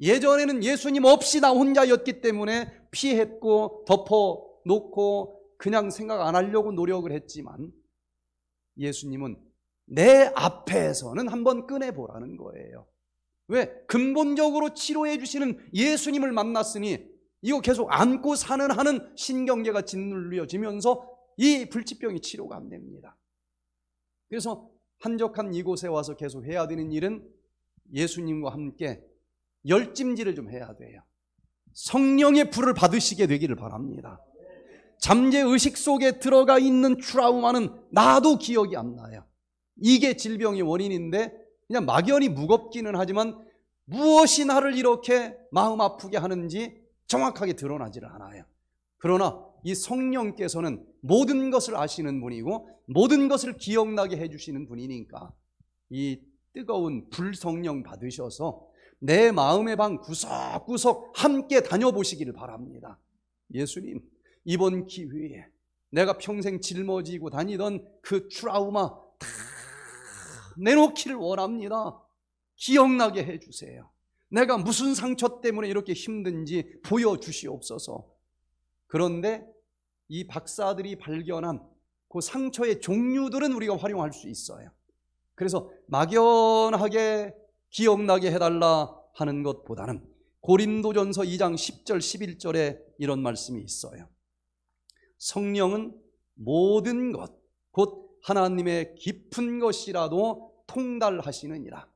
예전에는 예수님 없이 나 혼자였기 때문에 피했고 덮어놓고 그냥 생각 안 하려고 노력을 했지만 예수님은 내 앞에서는 한번 꺼내보라는 거예요. 왜? 근본적으로 치료해 주시는 예수님을 만났으니 이거 계속 안고 사는 하는 신경계가 짓눌려지면서 이 불치병이 치료가 안 됩니다. 그래서 한적한 이곳에 와서 계속 해야 되는 일은 예수님과 함께 열찜질을 좀 해야 돼요. 성령의 불을 받으시게 되기를 바랍니다. 잠재 의식 속에 들어가 있는 트라우마는 나도 기억이 안 나요. 이게 질병의 원인인데 그냥 막연히 무겁기는 하지만 무엇이 나를 이렇게 마음 아프게 하는지 정확하게 드러나지를 않아요. 그러나 이 성령께서는 모든 것을 아시는 분이고 모든 것을 기억나게 해주시는 분이니까 이 뜨거운 불성령 받으셔서 내 마음의 방 구석구석 함께 다녀보시기를 바랍니다. 예수님, 이번 기회에 내가 평생 짊어지고 다니던 그 트라우마 다 내놓기를 원합니다. 기억나게 해주세요. 내가 무슨 상처 때문에 이렇게 힘든지 보여주시옵소서. 그런데 이 박사들이 발견한 그 상처의 종류들은 우리가 활용할 수 있어요. 그래서 막연하게 기억나게 해달라 하는 것보다는 고린도전서 2장 10절 11절에 이런 말씀이 있어요. 성령은 모든 것, 곧 하나님의 깊은 것이라도 통달하시느니라.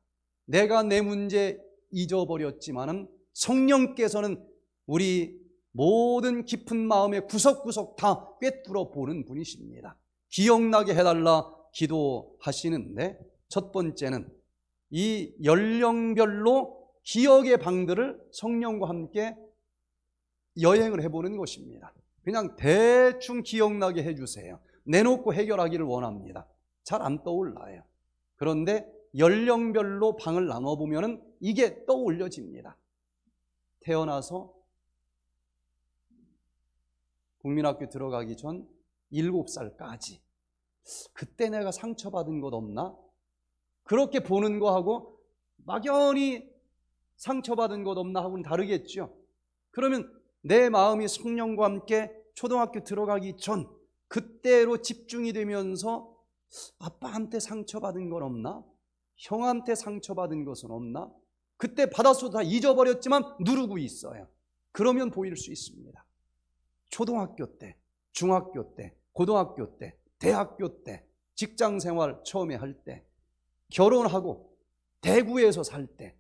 내가 내 문제 잊어버렸지만은 성령께서는 우리 모든 깊은 마음의 구석구석 다 꿰뚫어 보는 분이십니다. 기억나게 해달라 기도하시는데 첫 번째는 이 연령별로 기억의 방들을 성령과 함께 여행을 해보는 것입니다. 그냥 대충 기억나게 해주세요. 내놓고 해결하기를 원합니다. 잘 안 떠올라요. 그런데 연령별로 방을 나눠보면 이게 떠올려집니다. 태어나서 국민학교 들어가기 전 7살까지 그때 내가 상처받은 것 없나? 그렇게 보는 거하고 막연히 상처받은 것 없나 하고는 다르겠죠. 그러면 내 마음이 성령과 함께 초등학교 들어가기 전 그때로 집중이 되면서 아빠한테 상처받은 건 없나? 형한테 상처받은 것은 없나? 그때 받았어도 다 잊어버렸지만 누르고 있어요. 그러면 보일 수 있습니다. 초등학교 때, 중학교 때, 고등학교 때, 대학교 때, 직장 생활 처음에 할 때, 결혼하고 대구에서 살 때,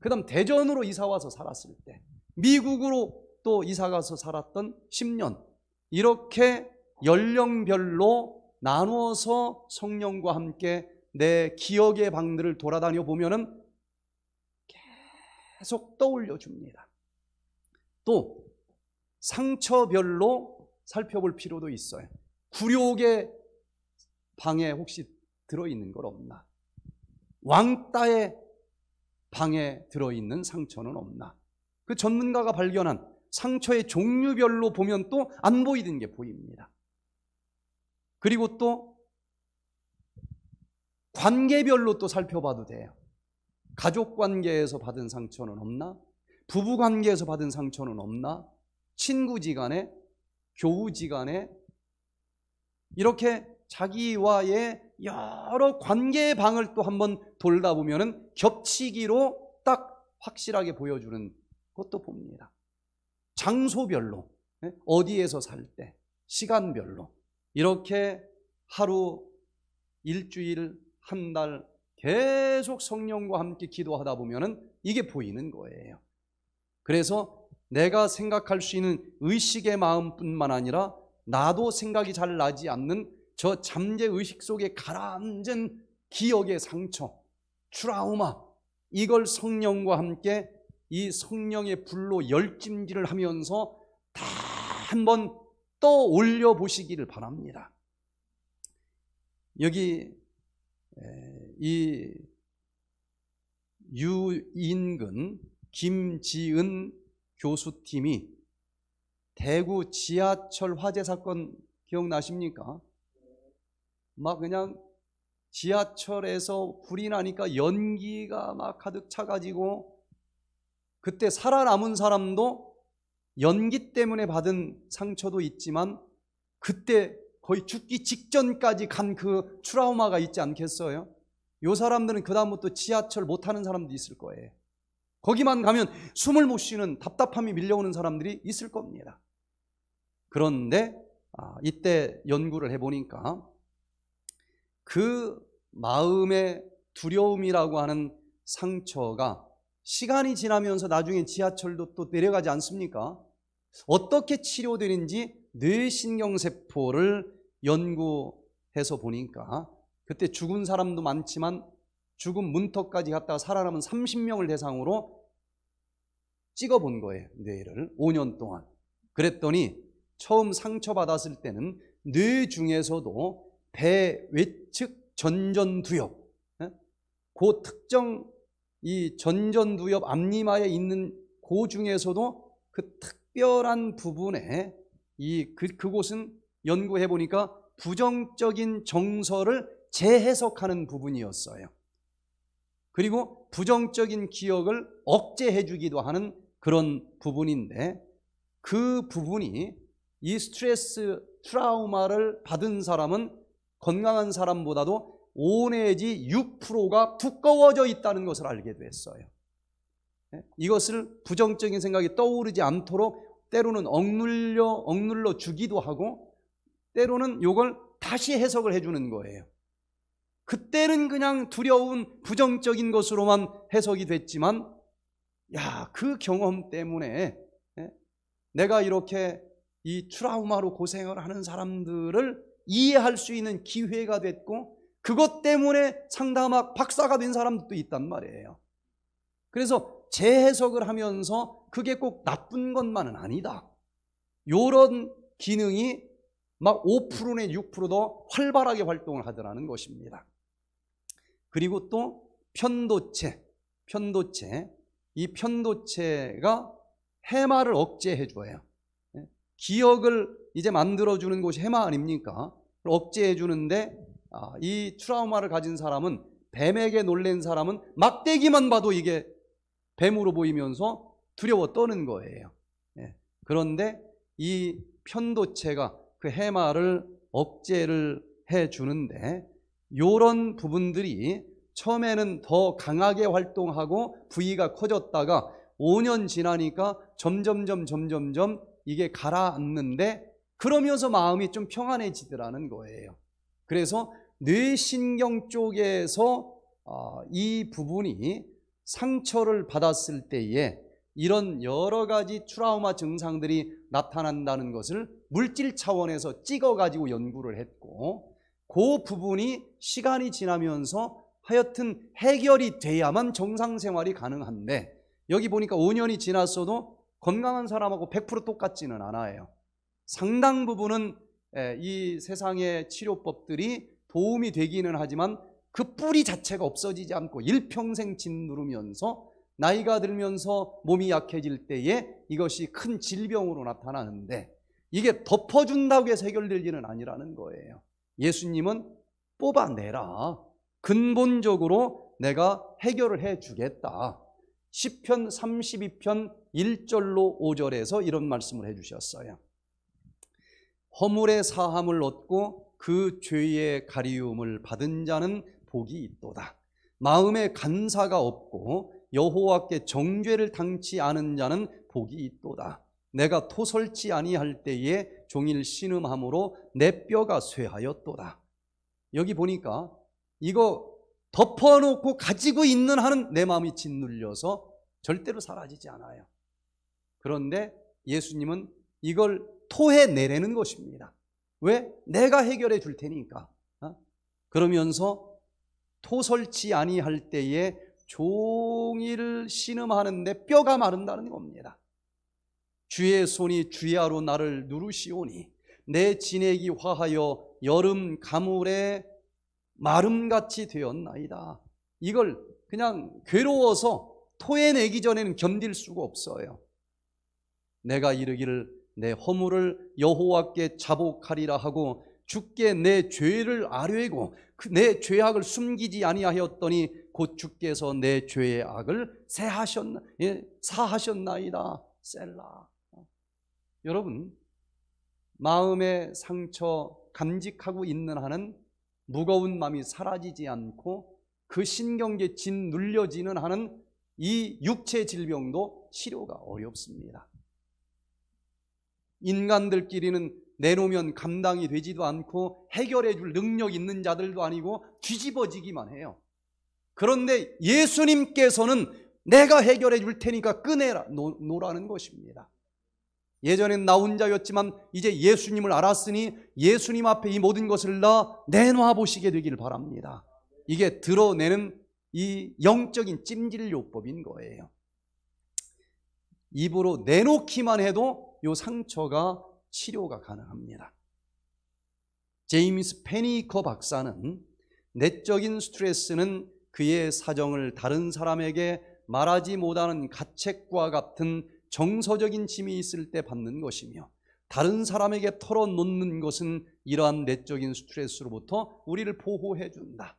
그 다음 대전으로 이사와서 살았을 때, 미국으로 또 이사가서 살았던 10년, 이렇게 연령별로 나누어서 성령과 함께 내 기억의 방들을 돌아다녀 보면은 계속 떠올려 줍니다. 또 상처별로 살펴볼 필요도 있어요. 굴욕의 방에 혹시 들어있는 걸 없나? 왕따의 방에 들어있는 상처는 없나? 그 전문가가 발견한 상처의 종류별로 보면 또 안 보이는 게 보입니다. 그리고 또 관계별로 또 살펴봐도 돼요. 가족 관계에서 받은 상처는 없나? 부부 관계에서 받은 상처는 없나? 친구지간에, 교우지간에 이렇게 자기와의 여러 관계의 방을 또 한번 돌다 보면 겹치기로 딱 확실하게 보여주는 것도 봅니다. 장소별로 예, 어디에서 살 때, 시간별로 이렇게 하루, 일주일, 한 달 계속 성령과 함께 기도하다 보면 이게 보이는 거예요. 그래서 내가 생각할 수 있는 의식의 마음뿐만 아니라 나도 생각이 잘 나지 않는 저 잠재 의식 속에 가라앉은 기억의 상처, 트라우마 이걸 성령과 함께 이 성령의 불로 열찜질을 하면서 다 한번 떠올려 보시기를 바랍니다. 여기 이 유인근, 김지은 교수팀이 대구 지하철 화재 사건 기억나십니까? 막 그냥 지하철에서 불이 나니까 연기가 막 가득 차가지고 그때 살아남은 사람도 연기 때문에 받은 상처도 있지만 그때 거의 죽기 직전까지 간 그 트라우마가 있지 않겠어요? 요 사람들은 그다음부터 지하철 못 타는 사람도 있을 거예요. 거기만 가면 숨을 못 쉬는 답답함이 밀려오는 사람들이 있을 겁니다. 그런데 아, 이때 연구를 해보니까 그 마음의 두려움이라고 하는 상처가 시간이 지나면서 나중에 지하철도 또 내려가지 않습니까? 어떻게 치료되는지 뇌신경세포를 연구해서 보니까 그때 죽은 사람도 많지만 죽음 문턱까지 갔다가 살아남은 30명을 대상으로 찍어본 거예요. 뇌를 5년 동안. 그랬더니 처음 상처받았을 때는 뇌 중에서도 배 외측 전전두엽, 그 특정 이 전전두엽 앞니마에 있는 그 중에서도 그 특별한 부분에 이 그, 그곳은 연구해 보니까 부정적인 정서를 재해석하는 부분이었어요. 그리고 부정적인 기억을 억제해 주기도 하는 그런 부분인데 그 부분이 이 스트레스 트라우마를 받은 사람은 건강한 사람보다도 5 내지 6%가 두꺼워져 있다는 것을 알게 됐어요 예? 이것을 부정적인 생각이 떠오르지 않도록 때로는 억눌려 억눌러 주기도 하고 때로는 이걸 다시 해석을 해주는 거예요 그때는 그냥 두려운 부정적인 것으로만 해석이 됐지만 야, 그 경험 때문에 예, 내가 이렇게 이 트라우마로 고생을 하는 사람들을 이해할 수 있는 기회가 됐고 그것 때문에 상담학 박사가 된 사람도 있단 말이에요. 그래서 재해석을 하면서 그게 꼭 나쁜 것만은 아니다. 요런 기능이 막 5%내 6%더 활발하게 활동을 하더라는 것입니다. 그리고 또 편도체, 편도체. 이 편도체가 해마를 억제해 줘요. 예? 기억을 이제 만들어주는 곳이 해마 아닙니까? 억제해 주는데 아, 이 트라우마를 가진 사람은 뱀에게 놀랜 사람은 막대기만 봐도 이게 뱀으로 보이면서 두려워 떠는 거예요. 예. 그런데 이 편도체가 그 해마를 억제를 해 주는데 이런 부분들이 처음에는 더 강하게 활동하고 부위가 커졌다가 5년 지나니까 점점점 점점점 이게 가라앉는데 그러면서 마음이 좀 평안해지더라는 거예요. 그래서 뇌신경 쪽에서 아, 이 부분이 상처를 받았을 때에 이런 여러 가지 트라우마 증상들이 나타난다는 것을 물질 차원에서 찍어 가지고 연구를 했고 그 부분이 시간이 지나면서 하여튼 해결이 돼야만 정상 생활이 가능한데 여기 보니까 5년이 지났어도 건강한 사람하고 100% 똑같지는 않아요. 상당 부분은 예, 이 세상의 치료법들이 도움이 되기는 하지만 그 뿌리 자체가 없어지지 않고 일평생 짓누르면서 나이가 들면서 몸이 약해질 때에 이것이 큰 질병으로 나타나는데 이게 덮어준다고 해서 해결될 일은 아니라는 거예요. 예수님은 뽑아내라. 근본적으로 내가 해결을 해 주겠다. 10편 32편 1절로 5절에서 이런 말씀을 해 주셨어요. 허물의 사함을 얻고 그 죄의 가리움을 받은 자는 복이 있도다. 마음에 간사가 없고 여호와께 정죄를 당치 않은 자는 복이 있도다. 내가 토설치 아니할 때에 종일 신음함으로 내 뼈가 쇠하였도다. 여기 보니까 이거 덮어놓고 가지고 있는 한은 내 마음이 짓눌려서 절대로 사라지지 않아요. 그런데 예수님은 이걸 토해내려는 것입니다. 왜? 내가 해결해 줄 테니까. 어? 그러면서 토설치 아니할 때에 종일 신음하는데 뼈가 마른다는 겁니다. 주의 손이 주야로 나를 누르시오니 내 진액이 화하여 여름 가물에 마름같이 되었나이다. 이걸 그냥 괴로워서 토해내기 전에는 견딜 수가 없어요. 내가 이르기를 내 허물을 여호와께 자복하리라 하고 주께 내 죄를 아뢰고 그 내 죄악을 숨기지 아니하였더니 곧 주께서 내 죄의 악을 예, 사하셨나이다. 셀라. 여러분 마음의 상처 감직하고 있는 한은 무거운 마음이 사라지지 않고 그 신경계 진 눌려지는 한은 이 육체 질병도 치료가 어렵습니다. 인간들끼리는 내놓으면 감당이 되지도 않고 해결해 줄 능력 있는 자들도 아니고 뒤집어지기만 해요. 그런데 예수님께서는 내가 해결해 줄 테니까 꺼내라, 노라는 것입니다. 예전엔 나 혼자였지만 이제 예수님을 알았으니 예수님 앞에 이 모든 것을 다 내놔 보시게 되기를 바랍니다. 이게 드러내는 이 영적인 찜질요법인 거예요. 입으로 내놓기만 해도 이 상처가 치료가 가능합니다. 제임스 페니커 박사는 내적인 스트레스는 그의 사정을 다른 사람에게 말하지 못하는 가책과 같은 정서적인 짐이 있을 때 받는 것이며 다른 사람에게 털어놓는 것은 이러한 내적인 스트레스로부터 우리를 보호해 준다.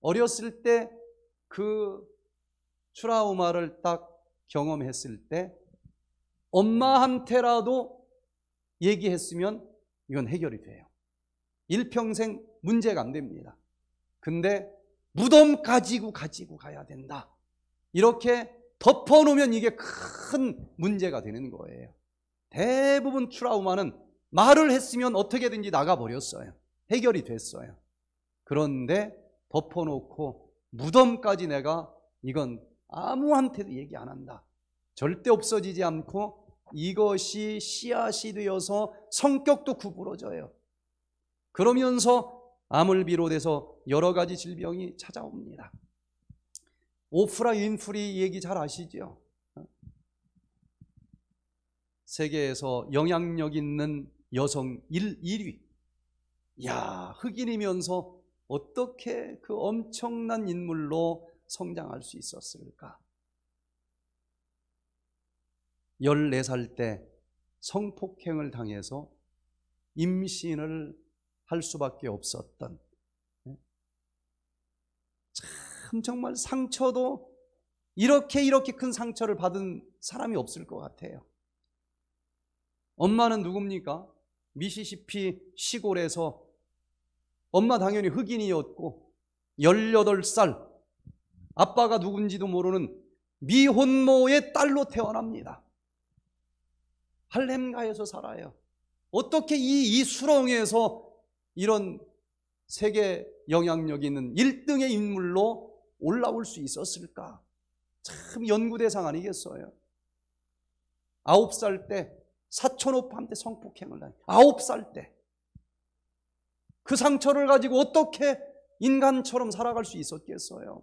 어렸을 때 그 트라우마를 딱 경험했을 때 엄마한테라도 얘기했으면 이건 해결이 돼요. 일평생 문제가 안 됩니다. 근데 무덤 가지고 가지고 가야 된다. 이렇게 덮어놓으면 이게 큰 문제가 되는 거예요. 대부분 트라우마는 말을 했으면 어떻게든지 나가버렸어요. 해결이 됐어요. 그런데 덮어놓고 무덤까지 내가 이건 아무한테도 얘기 안 한다. 절대 없어지지 않고 이것이 씨앗이 되어서 성격도 구부러져요. 그러면서 암을 비롯해서 여러 가지 질병이 찾아옵니다. 오프라 윈프리 얘기 잘 아시죠? 세계에서 영향력 있는 여성 1, 1위. 야, 흑인이면서 어떻게 그 엄청난 인물로 성장할 수 있었을까? 14살 때 성폭행을 당해서 임신을 할 수밖에 없었던 예? 참참 정말 상처도 이렇게 이렇게 큰 상처를 받은 사람이 없을 것 같아요. 엄마는 누굽니까? 미시시피 시골에서 엄마 당연히 흑인이었고 18살 아빠가 누군지도 모르는 미혼모의 딸로 태어납니다. 할렘가에서 살아요. 어떻게 이, 이 수렁에서 이런 세계 영향력 있는 1등의 인물로 올라올 수 있었을까? 참 연구 대상 아니겠어요? 아홉 살 때 사촌 오빠한테 성폭행을 당해 아홉 살때 그 상처를 가지고 어떻게 인간처럼 살아갈 수 있었겠어요?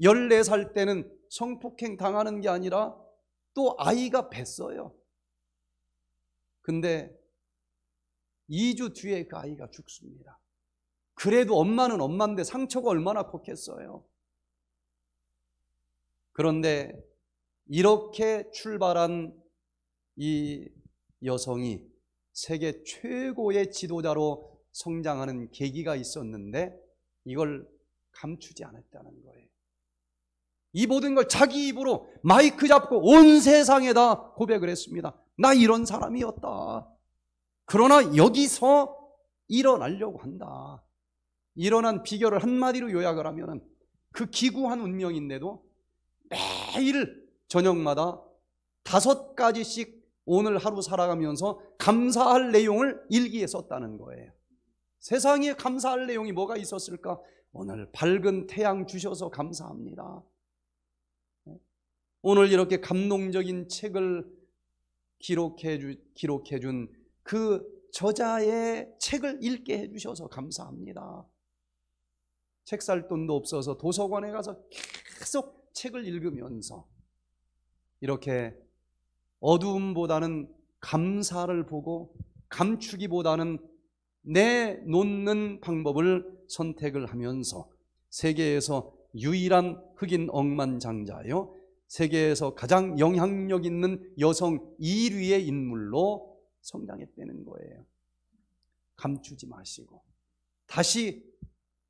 14살 때는 성폭행 당하는 게 아니라 또 아이가 뱄어요. 근데 2주 뒤에 그 아이가 죽습니다. 그래도 엄마는 엄마인데 상처가 얼마나 컸겠어요. 그런데 이렇게 출발한 이 여성이 세계 최고의 지도자로 성장하는 계기가 있었는데 이걸 감추지 않았다는 거예요. 이 모든 걸 자기 입으로 마이크 잡고 온 세상에다 고백을 했습니다. 나 이런 사람이었다. 그러나 여기서 일어나려고 한다. 일어난 비결을 한마디로 요약을 하면 그 기구한 운명인데도 매일 저녁마다 다섯 가지씩 오늘 하루 살아가면서 감사할 내용을 일기에 썼다는 거예요. 세상에 감사할 내용이 뭐가 있었을까? 오늘 밝은 태양 주셔서 감사합니다. 오늘 이렇게 감동적인 책을 기록해, 주, 기록해 준그 저자의 책을 읽게 해주셔서 감사합니다. 책살 돈도 없어서 도서관에 가서 계속 책을 읽으면서 이렇게 어두움보다는 감사를 보고 감추기보다는 내놓는 방법을 선택을 하면서 세계에서 유일한 흑인 억만장자요 세계에서 가장 영향력 있는 여성 1위의 인물로 성장했다는 거예요 감추지 마시고 다시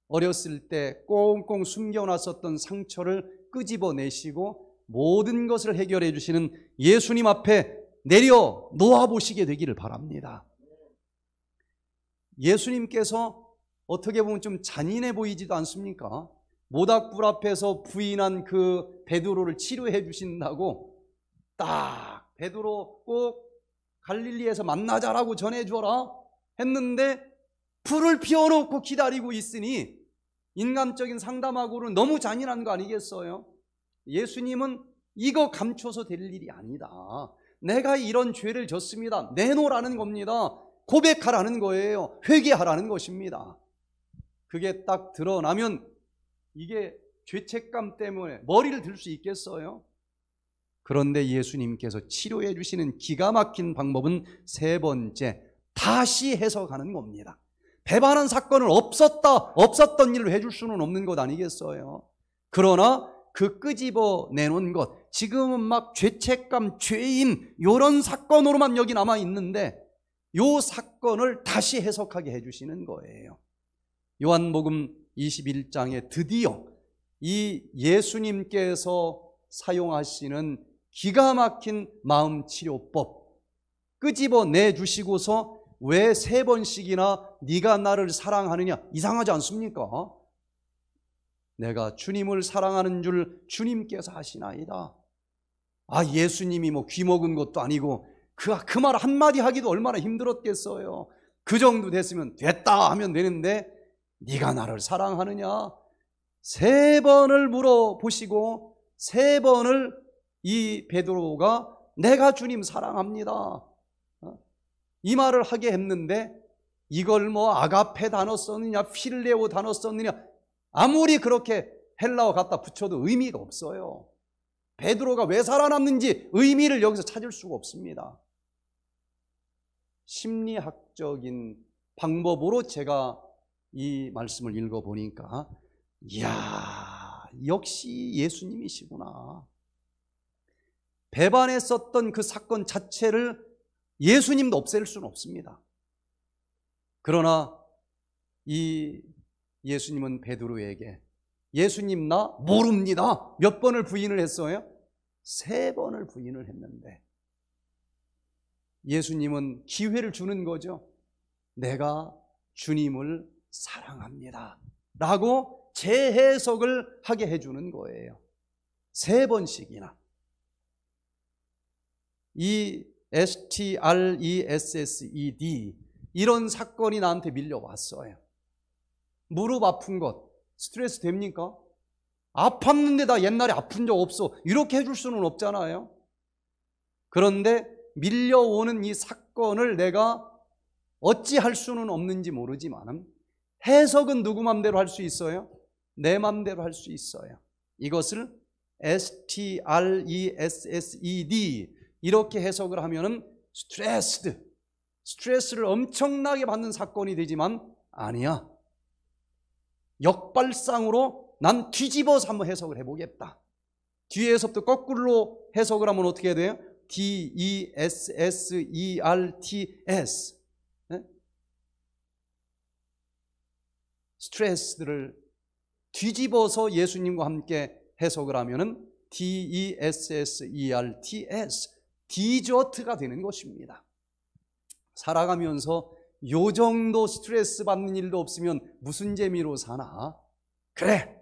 어렸을 때 꽁꽁 숨겨놨었던 상처를 끄집어내시고 모든 것을 해결해 주시는 예수님 앞에 내려 놓아 보시게 되기를 바랍니다. 예수님께서 어떻게 보면 좀 잔인해 보이지도 않습니까? 모닥불 앞에서 부인한 그 베드로를 치료해 주신다고 딱 베드로 꼭 갈릴리에서 만나자라고 전해 줘라 했는데 불을 피워놓고 기다리고 있으니 인간적인 상담하고는 너무 잔인한 거 아니겠어요? 예수님은 이거 감춰서 될 일이 아니다. 내가 이런 죄를 졌습니다. 내놓으라는 겁니다. 고백하라는 거예요. 회개하라는 것입니다. 그게 딱 드러나면 이게 죄책감 때문에 머리를 들 수 있겠어요? 그런데 예수님께서 치료해 주시는 기가 막힌 방법은 세 번째, 다시 해석하는 겁니다. 배반한 사건을 없었다, 없었던 일을 해줄 수는 없는 것 아니겠어요? 그러나 그 끄집어 내놓은 것, 지금은 막 죄책감, 죄인, 요런 사건으로만 여기 남아 있는데, 요 사건을 다시 해석하게 해주시는 거예요. 요한복음 21장에 드디어 이 예수님께서 사용하시는 기가 막힌 마음치료법, 끄집어 내주시고서 왜세 번씩이나 네가 나를 사랑하느냐 이상하지 않습니까? 내가 주님을 사랑하는 줄 주님께서 하시나이다. 아 예수님이 뭐 귀먹은 것도 아니고 그 그 말 한마디 하기도 얼마나 힘들었겠어요. 그 정도 됐으면 됐다 하면 되는데 네가 나를 사랑하느냐 세 번을 물어보시고 세 번을 이 베드로가 내가 주님 사랑합니다. 이 말을 하게 했는데 이걸 뭐 아가페 단어 썼느냐 필레오 단어 썼느냐 아무리 그렇게 헬라어 갖다 붙여도 의미가 없어요. 베드로가 왜 살아남는지 의미를 여기서 찾을 수가 없습니다. 심리학적인 방법으로 제가 이 말씀을 읽어보니까 이야 역시 예수님이시구나. 배반했었던 그 사건 자체를 예수님도 없앨 수는 없습니다. 그러나 이 예수님은 베드로에게 예수님 나 모릅니다. 몇 번을 부인을 했어요? 세 번을 부인을 했는데 예수님은 기회를 주는 거죠. 내가 주님을 사랑합니다. 라고 재해석을 하게 해주는 거예요. 세 번씩이나. 이 STRESSED 이런 사건이 나한테 밀려왔어요. 무릎 아픈 것 스트레스 됩니까? 아팠는데 나 옛날에 아픈 적 없어 이렇게 해줄 수는 없잖아요. 그런데 밀려오는 이 사건을 내가 어찌 할 수는 없는지 모르지만 해석은 누구 맘대로 할 수 있어요? 내 맘대로 할 수 있어요. 이것을 STRESSED 이렇게 해석을 하면은 스트레스드 스트레스를 엄청나게 받는 사건이 되지만 아니야. 역발상으로 난 뒤집어서 한번 해석을 해보겠다. 뒤에서부터 거꾸로 해석을 하면 어떻게 돼요? D, E, S, S, E, R, T, S 네? 스트레스를 뒤집어서 예수님과 함께 해석을 하면 D, E, S, S, E, R, T, S 디저트가 되는 것입니다. 살아가면서 요 정도 스트레스 받는 일도 없으면 무슨 재미로 사나? 그래,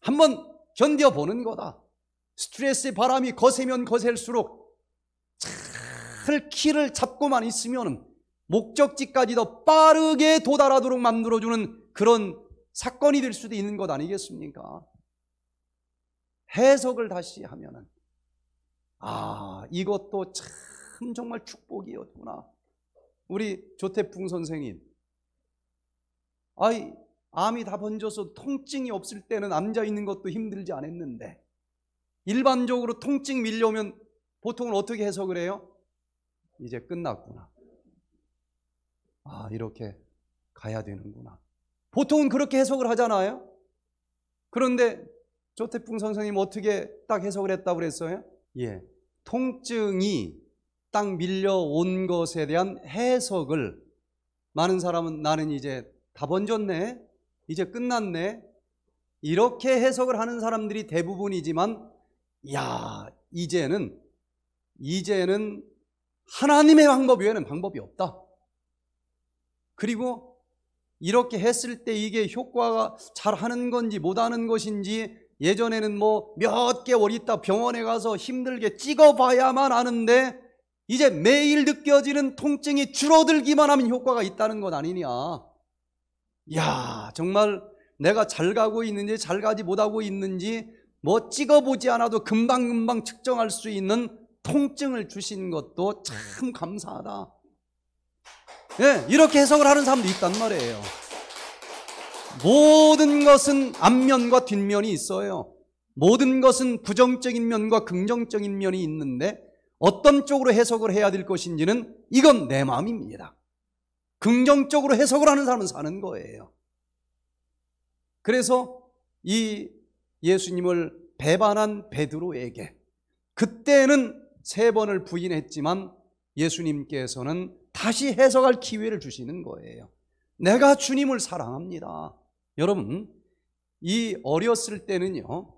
한번 견뎌보는 거다. 스트레스의 바람이 거세면 거셀수록 잘 키를 잡고만 있으면 목적지까지 더 빠르게 도달하도록 만들어주는 그런 사건이 될 수도 있는 것 아니겠습니까? 해석을 다시 하면은 아, 이것도 참 정말 축복이었구나. 우리 조태풍 선생님. 아이, 암이 다 번져서 통증이 없을 때는 앉아 있는 것도 힘들지 않았는데 일반적으로 통증 밀려오면 보통은 어떻게 해석을 해요? 이제 끝났구나. 아, 이렇게 가야 되는구나. 보통은 그렇게 해석을 하잖아요. 그런데 조태풍 선생님 어떻게 딱 해석을 했다고 그랬어요? 예, 통증이 딱 밀려온 것에 대한 해석을 많은 사람은 나는 이제 다 번졌네, 이제 끝났네 이렇게 해석을 하는 사람들이 대부분이지만 야 이제는 이제는 하나님의 방법 외에는 방법이 없다. 그리고 이렇게 했을 때 이게 효과가 잘 하는 건지 못 하는 것인지 예전에는 뭐 몇 개월 있다 병원에 가서 힘들게 찍어봐야만 하는데 이제 매일 느껴지는 통증이 줄어들기만 하면 효과가 있다는 것 아니냐. 야, 정말 내가 잘 가고 있는지 잘 가지 못하고 있는지 뭐 찍어보지 않아도 금방금방 측정할 수 있는 통증을 주신 것도 참 감사하다. 네, 이렇게 해석을 하는 사람도 있단 말이에요. 모든 것은 앞면과 뒷면이 있어요. 모든 것은 부정적인 면과 긍정적인 면이 있는데 어떤 쪽으로 해석을 해야 될 것인지는 이건 내 마음입니다. 긍정적으로 해석을 하는 사람은 사는 거예요. 그래서 이 예수님을 배반한 베드로에게 그때는 세 번을 부인했지만 예수님께서는 다시 해석할 기회를 주시는 거예요. 내가 주님을 사랑합니다. 여러분 이 어렸을 때는요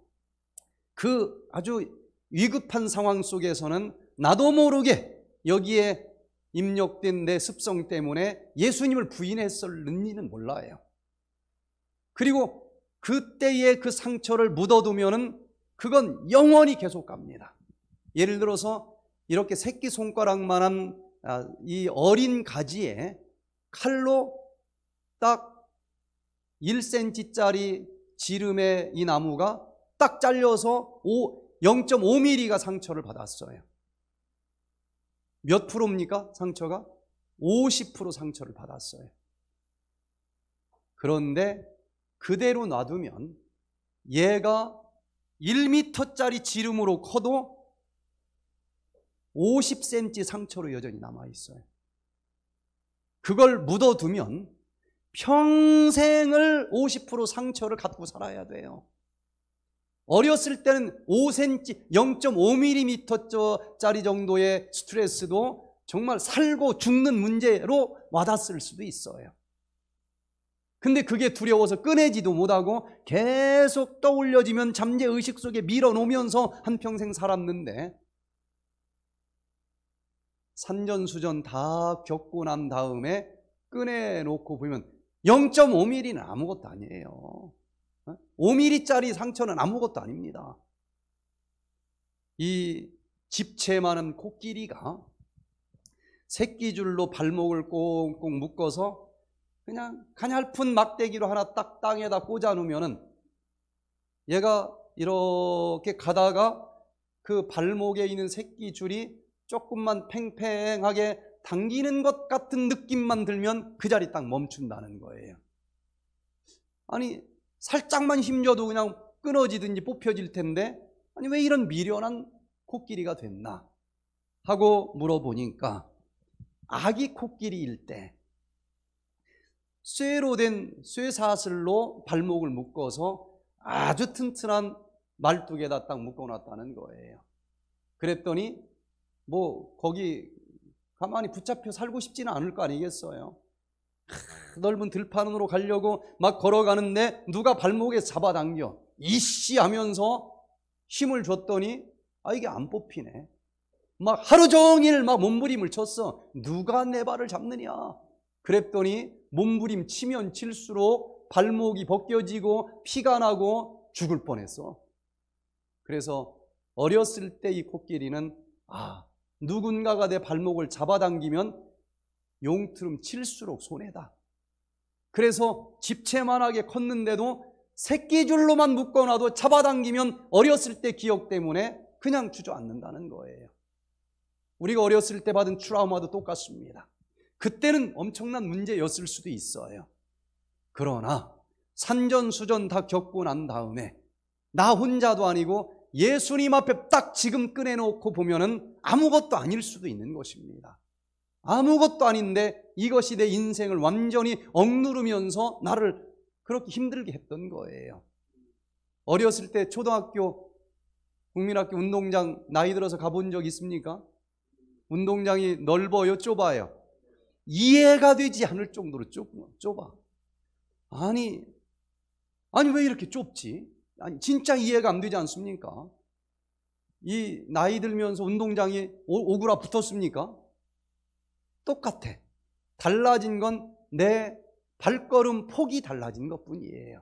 그 아주 위급한 상황 속에서는 나도 모르게 여기에 입력된 내 습성 때문에 예수님을 부인했을는지는 몰라요. 그리고 그때의 그 상처를 묻어두면은 그건 영원히 계속 갑니다. 예를 들어서 이렇게 새끼 손가락만한 아, 이 어린 가지에 칼로 딱 1cm짜리 지름의 이 나무가 딱 잘려서 0.5mm가 상처를 받았어요. 몇 프로입니까? 상처가 50% 상처를 받았어요. 그런데 그대로 놔두면 얘가 1m짜리 지름으로 커도 50cm 상처로 여전히 남아 있어요. 그걸 묻어두면 평생을 50% 상처를 갖고 살아야 돼요. 어렸을 때는 5cm, 0.5mm 짜리 정도의 스트레스도 정말 살고 죽는 문제로 와닿을 수도 있어요. 근데 그게 두려워서 꺼내지도 못하고 계속 떠올려지면 잠재의식 속에 밀어놓으면서 한평생 살았는데 산전수전 다 겪고 난 다음에 꺼내놓고 보면 0.5mm는 아무것도 아니에요. 5mm짜리 어? 상처는 아무것도 아닙니다. 이 집채만한 코끼리가 새끼줄로 발목을 꽁꽁 묶어서 그냥 가냘픈 막대기로 하나 딱 땅에다 꽂아 놓으면은 얘가 이렇게 가다가 그 발목에 있는 새끼줄이 조금만 팽팽하게 당기는 것 같은 느낌만 들면 그 자리 딱 멈춘다는 거예요. 아니, 살짝만 힘줘도 그냥 끊어지든지 뽑혀질 텐데, 아니, 왜 이런 미련한 코끼리가 됐나? 하고 물어보니까, 아기 코끼리일 때, 쇠로 된 쇠사슬로 발목을 묶어서 아주 튼튼한 말뚝에다 딱 묶어놨다는 거예요. 그랬더니, 뭐, 거기 가만히 붙잡혀 살고 싶지는 않을 거 아니겠어요? 음. 넓은 들판으로 가려고 막 걸어가는데 누가 발목에 잡아당겨 이씨 하면서 힘을 줬더니 아 이게 안 뽑히네. 막 하루 종일 막 몸부림을 쳤어. 누가 내 발을 잡느냐? 그랬더니 몸부림 치면 칠수록 발목이 벗겨지고 피가 나고 죽을 뻔했어. 그래서 어렸을 때 이 코끼리는 아 누군가가 내 발목을 잡아당기면 용트름 칠수록 손해다. 그래서 집채만하게 컸는데도 새끼줄로만 묶어놔도 잡아당기면 어렸을 때 기억 때문에 그냥 주저앉는다는 거예요. 우리가 어렸을 때 받은 트라우마도 똑같습니다. 그때는 엄청난 문제였을 수도 있어요. 그러나 산전수전 다 겪고 난 다음에 나 혼자도 아니고 예수님 앞에 딱 지금 꺼내놓고 보면은 아무것도 아닐 수도 있는 것입니다. 아무것도 아닌데 이것이 내 인생을 완전히 억누르면서 나를 그렇게 힘들게 했던 거예요. 어렸을 때 초등학교 국민학교 운동장 나이 들어서 가본 적 있습니까? 운동장이 넓어요, 좁아요. 이해가 되지 않을 정도로 좁, 좁아. 아니, 아니 왜 이렇게 좁지? 진짜 이해가 안 되지 않습니까? 이 나이 들면서 운동장이 오그라 붙었습니까? 똑같아. 달라진 건 내 발걸음 폭이 달라진 것 뿐이에요.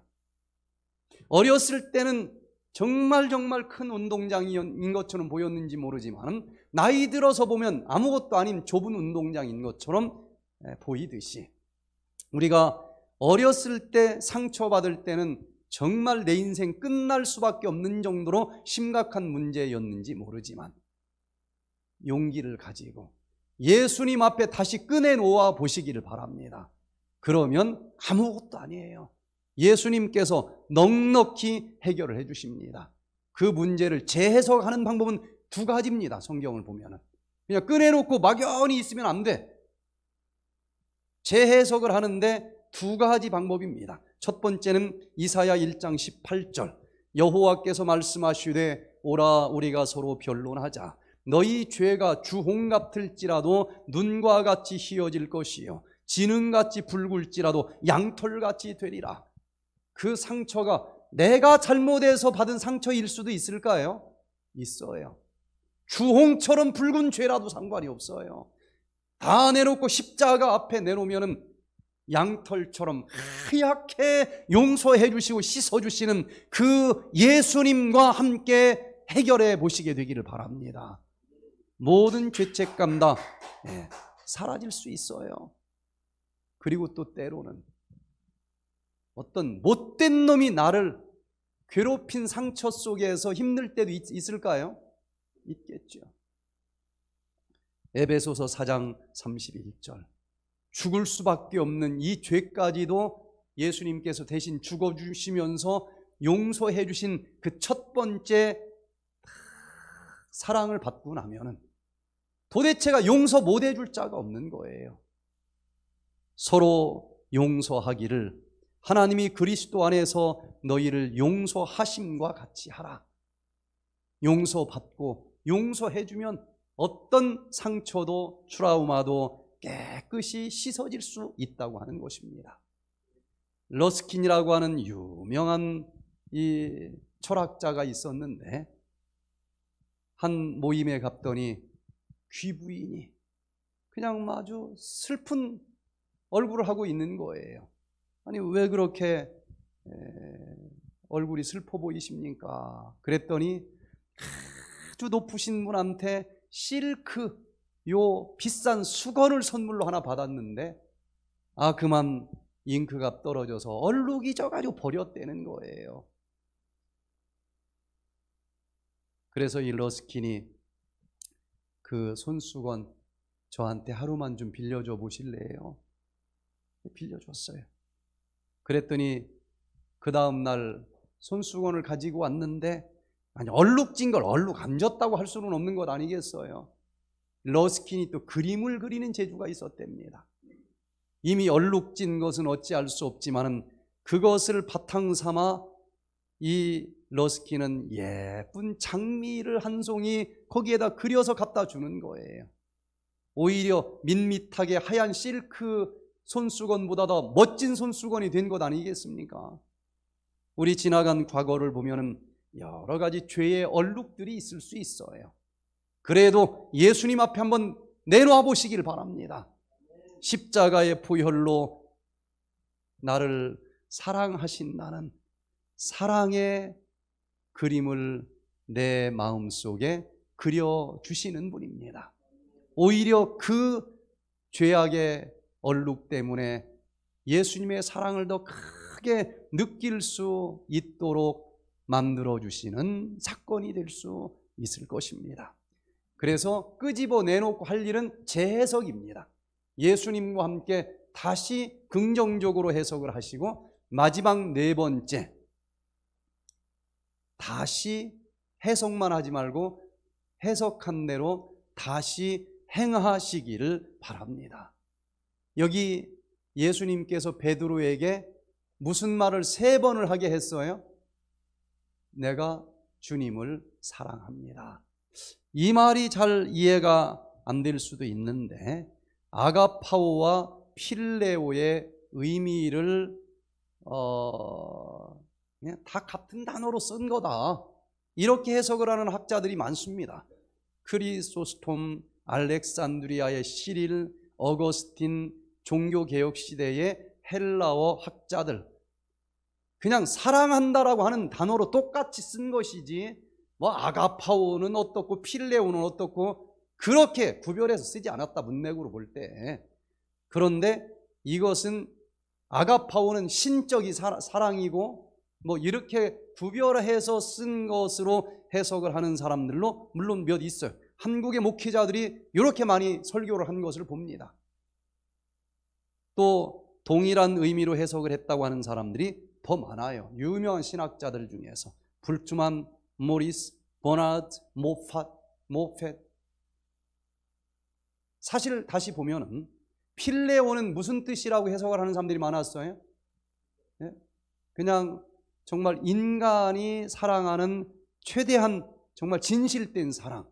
어렸을 때는 정말 정말 큰 운동장인 것처럼 보였는지 모르지만 나이 들어서 보면 아무것도 아닌 좁은 운동장인 것처럼 보이듯이 우리가 어렸을 때 상처받을 때는 정말 내 인생 끝날 수밖에 없는 정도로 심각한 문제였는지 모르지만 용기를 가지고 예수님 앞에 다시 꺼내놓아 보시기를 바랍니다. 그러면 아무것도 아니에요. 예수님께서 넉넉히 해결을 해 주십니다. 그 문제를 재해석하는 방법은 두 가지입니다. 성경을 보면은. 그냥 꺼내놓고 막연히 있으면 안 돼. 재해석을 하는데 두 가지 방법입니다. 첫 번째는 이사야 1장 18절 여호와께서 말씀하시되 오라 우리가 서로 변론하자 너희 죄가 주홍 같을지라도 눈과 같이 희어질 것이요 지능같이 붉을지라도 양털같이 되리라 그 상처가 내가 잘못해서 받은 상처일 수도 있을까요? 있어요 주홍처럼 붉은 죄라도 상관이 없어요 다 내놓고 십자가 앞에 내놓으면 양털처럼 하얗게 용서해 주시고 씻어 주시는 그 예수님과 함께 해결해 보시게 되기를 바랍니다. 모든 죄책감 다 예, 사라질 수 있어요. 그리고 또 때로는 어떤 못된 놈이 나를 괴롭힌 상처 속에서 힘들 때도 있, 을까요 있겠죠. 에베소서 4장 31절. 죽을 수밖에 없는 이 죄까지도 예수님께서 대신 죽어주시면서 용서해 주신 그 첫 번째 사랑을 받고 나면은 도대체가 용서 못 해줄 자가 없는 거예요. 서로 용서하기를 하나님이 그리스도 안에서 너희를 용서하심과 같이 하라. 용서받고 용서해주면 어떤 상처도 트라우마도 깨끗이 씻어질 수 있다고 하는 것입니다. 러스킨이라고 하는 유명한 이 철학자가 있었는데 한 모임에 갔더니 귀부인이 그냥 아주 슬픈 얼굴을 하고 있는 거예요. 아니 왜 그렇게 얼굴이 슬퍼 보이십니까? 그랬더니 아주 높으신 분한테 실크 요 비싼 수건을 선물로 하나 받았는데 아 그만 잉크가 떨어져서 얼룩이 져가지고 버렸다는 거예요. 그래서 이 러스킨이 그 손수건 저한테 하루만 좀 빌려줘 보실래요? 빌려줬어요. 그랬더니 그 다음날 손수건을 가지고 왔는데 아니 얼룩진 걸 얼룩 안 졌다고 할 수는 없는 것 아니겠어요. 러스킨이 또 그림을 그리는 재주가 있었답니다. 이미 얼룩진 것은 어찌할 수없지만 그것을 바탕 삼아 이 러스킨은 예쁜 장미를 한 송이 거기에다 그려서 갖다 주는 거예요. 오히려 밋밋하게 하얀 실크 손수건보다 더 멋진 손수건이 된 것 아니겠습니까? 우리 지나간 과거를 보면 여러 가지 죄의 얼룩들이 있을 수 있어요. 그래도 예수님 앞에 한번 내놓아 보시길 바랍니다. 십자가의 보혈로 나를 사랑하신 나는 사랑의 그림을 내 마음 속에 그려 주시는 분입니다. 오히려 그 죄악의 얼룩 때문에 예수님의 사랑을 더 크게 느낄 수 있도록 만들어 주시는 사건이 될 수 있을 것입니다. 그래서 끄집어 내놓고 할 일은 재해석입니다. 예수님과 함께 다시 긍정적으로 해석을 하시고 마지막 네 번째 다시 해석만 하지 말고 해석한 대로 다시 행하시기를 바랍니다. 여기 예수님께서 베드로에게 무슨 말을 세 번을 하게 했어요? 내가 주님을 사랑합니다. 이 말이 잘 이해가 안 될 수도 있는데 아가파오와 필레오의 의미를 어, 다 같은 단어로 쓴 거다. 이렇게 해석을 하는 학자들이 많습니다. 크리소스톰, 알렉산드리아의 시릴, 어거스틴, 종교개혁 시대의 헬라어 학자들. 그냥 사랑한다라고 하는 단어로 똑같이 쓴 것이지 뭐 아가파오는 어떻고 필레오는 어떻고 그렇게 구별해서 쓰지 않았다 문맥으로 볼 때 그런데 이것은 아가파오는 신적인 사랑이고 뭐 이렇게 구별해서 쓴 것으로 해석을 하는 사람들로 물론 몇 있어요. 한국의 목회자들이 이렇게 많이 설교를 한 것을 봅니다. 또 동일한 의미로 해석을 했다고 하는 사람들이 더 많아요. 유명한 신학자들 중에서 불투만 모리스, 보나드 모팟, 모펫. 사실 다시 보면은 필레오는 무슨 뜻이라고 해석을 하는 사람들이 많았어요. 예? 그냥 정말 인간이 사랑하는 최대한 정말 진실된 사랑.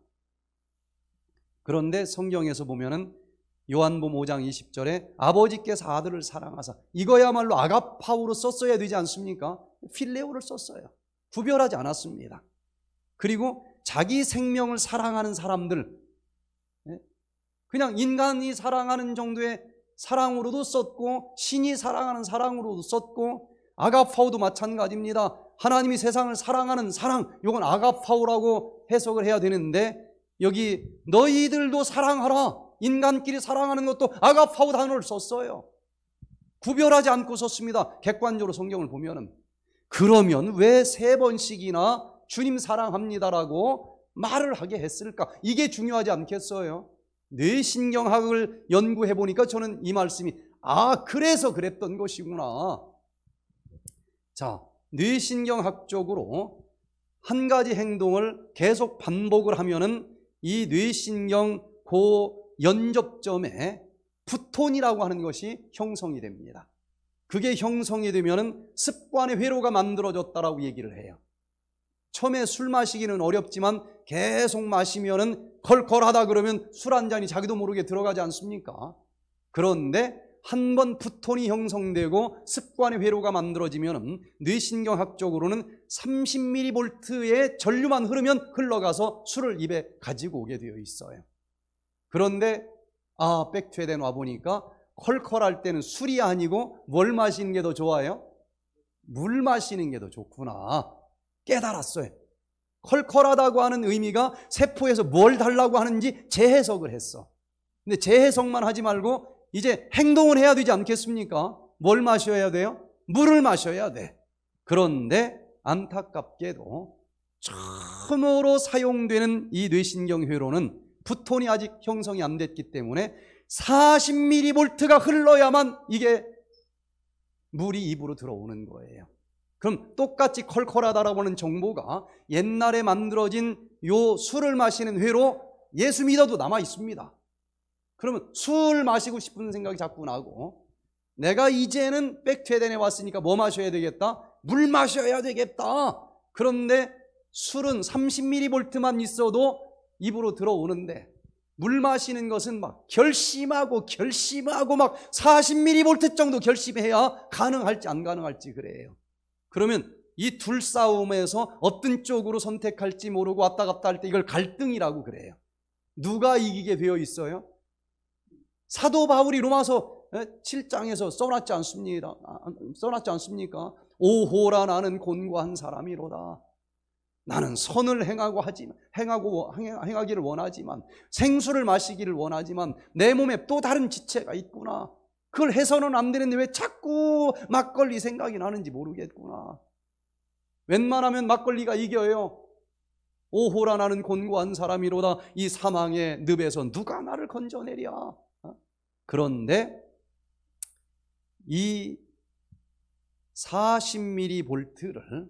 그런데 성경에서 보면은 요한복음 5장 20절에 아버지께서 아들을 사랑하사 이거야말로 아가파우로 썼어야 되지 않습니까? 필레오를 썼어요. 구별하지 않았습니다. 그리고 자기 생명을 사랑하는 사람들 예? 그냥 인간이 사랑하는 정도의 사랑으로도 썼고 신이 사랑하는 사랑으로도 썼고 아가파우도 마찬가지입니다. 하나님이 세상을 사랑하는 사랑 이건 아가파우라고 해석을 해야 되는데 여기 너희들도 사랑하라 인간끼리 사랑하는 것도 아가파우 단어를 썼어요. 구별하지 않고 썼습니다. 객관적으로 성경을 보면은 그러면 왜 세 번씩이나 주님 사랑합니다라고 말을 하게 했을까? 이게 중요하지 않겠어요? 뇌신경학을 연구해 보니까 저는 이 말씀이 아, 그래서 그랬던 것이구나. 자, 뇌신경학적으로 한 가지 행동을 계속 반복을 하면은 이 뇌신경 고 연접점에 푸톤이라고 하는 것이 형성이 됩니다. 그게 형성이 되면은 습관의 회로가 만들어졌다라고 얘기를 해요. 처음에 술 마시기는 어렵지만 계속 마시면은 컬컬하다 그러면 술 한 잔이 자기도 모르게 들어가지 않습니까? 그런데 한 번푸톤이 형성되고 습관의 회로가 만들어지면 뇌신경학적으로는 30mV의 전류만 흐르면 흘러가서 술을 입에 가지고 오게 되어 있어요. 그런데 아백퇴된 와보니까 컬컬할 때는 술이 아니고 뭘 마시는 게 더 좋아요? 물 마시는 게 더 좋구나. 깨달았어요. 컬컬하다고 하는 의미가 세포에서 뭘 달라고 하는지 재해석을 했어. 근데 재해석만 하지 말고 이제 행동을 해야 되지 않겠습니까? 뭘 마셔야 돼요? 물을 마셔야 돼. 그런데 안타깝게도 처음으로 사용되는 이 뇌신경 회로는 부톤이 아직 형성이 안 됐기 때문에 40mV가 흘러야만 이게 물이 입으로 들어오는 거예요. 그럼 똑같이 컬컬하다라고 하는 정보가 옛날에 만들어진 요 술을 마시는 회로 예수 믿어도 남아 있습니다. 그러면 술 마시고 싶은 생각이 자꾸 나고 내가 이제는 백퇴대에 왔으니까 뭐 마셔야 되겠다? 물 마셔야 되겠다. 그런데 술은 30mV만 있어도 입으로 들어오는데 물 마시는 것은 막 결심하고 결심하고 막 40mV 정도 결심해야 가능할지 안 가능할지 그래요. 그러면 이 둘 싸움에서 어떤 쪽으로 선택할지 모르고 왔다 갔다 할 때 이걸 갈등이라고 그래요. 누가 이기게 되어 있어요? 사도 바울이 로마서 7장에서 써놨지 않습니다. 아, 써놨지 않습니까? 오호라 나는 곤고한 사람이로다. 나는 선을 행하고 하지 행하고 행하기를 원하지만 생수를 마시기를 원하지만 내 몸에 또 다른 지체가 있구나. 그걸 해서는 안 되는데 왜 자꾸 막걸리 생각이 나는지 모르겠구나. 웬만하면 막걸리가 이겨요. 오호라 나는 곤고한 사람이로다 이 사망의 늪에서 누가 나를 건져내랴. 어? 그런데 이 40mm 볼트를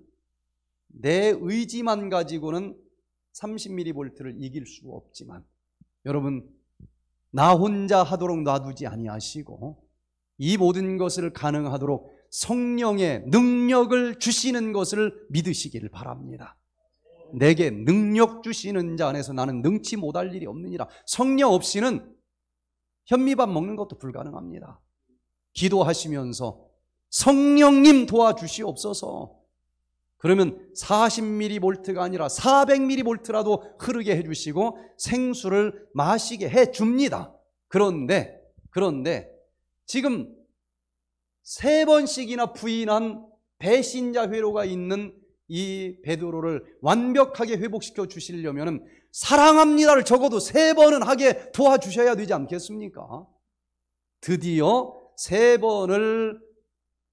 내 의지만 가지고는 30mm 볼트를 이길 수 없지만 여러분 나 혼자 하도록 놔두지 아니하시고 이 모든 것을 가능하도록 성령의 능력을 주시는 것을 믿으시기를 바랍니다. 내게 능력 주시는 자 안에서 나는 능치 못할 일이 없느니라. 성령 없이는 현미밥 먹는 것도 불가능합니다. 기도하시면서 성령님 도와주시옵소서. 그러면 40mV가 아니라 400mV라도 흐르게 해주시고 생수를 마시게 해줍니다. 그런데, 그런데 지금 세 번씩이나 부인한 배신자 회로가 있는 이 베드로를 완벽하게 회복시켜 주시려면 사랑합니다를 적어도 세 번은 하게 도와주셔야 되지 않겠습니까? 드디어 세 번을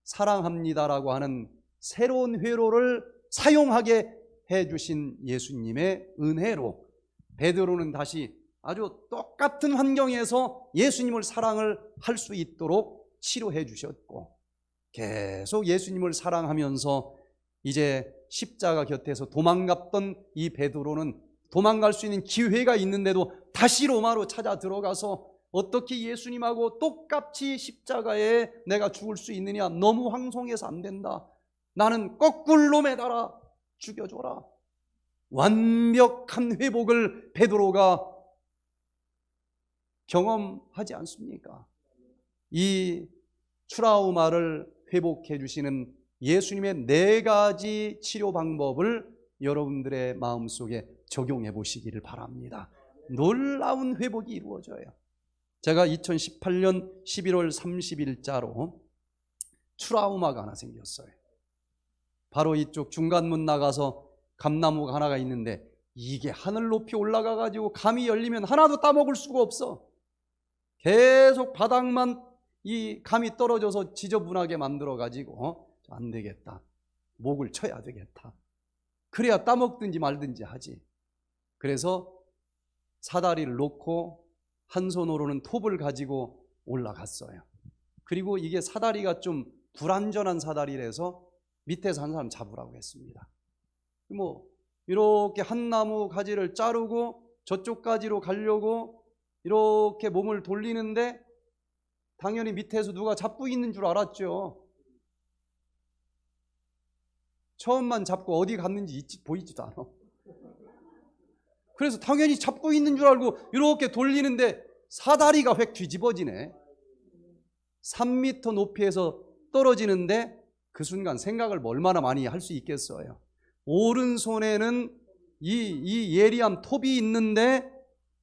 사랑합니다라고 하는 새로운 회로를 사용하게 해 주신 예수님의 은혜로 베드로는 다시 아주 똑같은 환경에서 예수님을 사랑을 할 수 있도록 치료해 주셨고 계속 예수님을 사랑하면서 이제 십자가 곁에서 도망갔던 이 베드로는 도망갈 수 있는 기회가 있는데도 다시 로마로 찾아 들어가서 어떻게 예수님하고 똑같이 십자가에 내가 죽을 수 있느냐 너무 황송해서 안 된다 나는 거꾸로 매달아 죽여줘라 완벽한 회복을 베드로가 경험하지 않습니까? 이 트라우마를 회복해 주시는 예수님의 네 가지 치료 방법을 여러분들의 마음속에 적용해 보시기를 바랍니다. 놀라운 회복이 이루어져요. 제가 2018년 11월 30일자로 트라우마가 하나 생겼어요. 바로 이쪽 중간문 나가서 감나무가 하나가 있는데 이게 하늘 높이 올라가 가지고 감이 열리면 하나도 따먹을 수가 없어. 계속 바닥만 이 감이 떨어져서 지저분하게 만들어 가지고 어? 안 되겠다. 목을 쳐야 되겠다. 그래야 따먹든지 말든지 하지. 그래서 사다리를 놓고 한 손으로는 톱을 가지고 올라갔어요. 그리고 이게 사다리가 좀 불안전한 사다리라서 밑에서 한 사람 잡으라고 했습니다. 뭐 이렇게 한 나무 가지를 자르고 저쪽 가지로 가려고 이렇게 몸을 돌리는데 당연히 밑에서 누가 잡고 있는 줄 알았죠. 처음만 잡고 어디 갔는지 있지, 보이지도 않아. 그래서 당연히 잡고 있는 줄 알고 이렇게 돌리는데 사다리가 획 뒤집어지네. 3미터 높이에서 떨어지는데 그 순간 생각을 뭐 얼마나 많이 할 수 있겠어요. 오른손에는 이, 이 예리함 톱이 있는데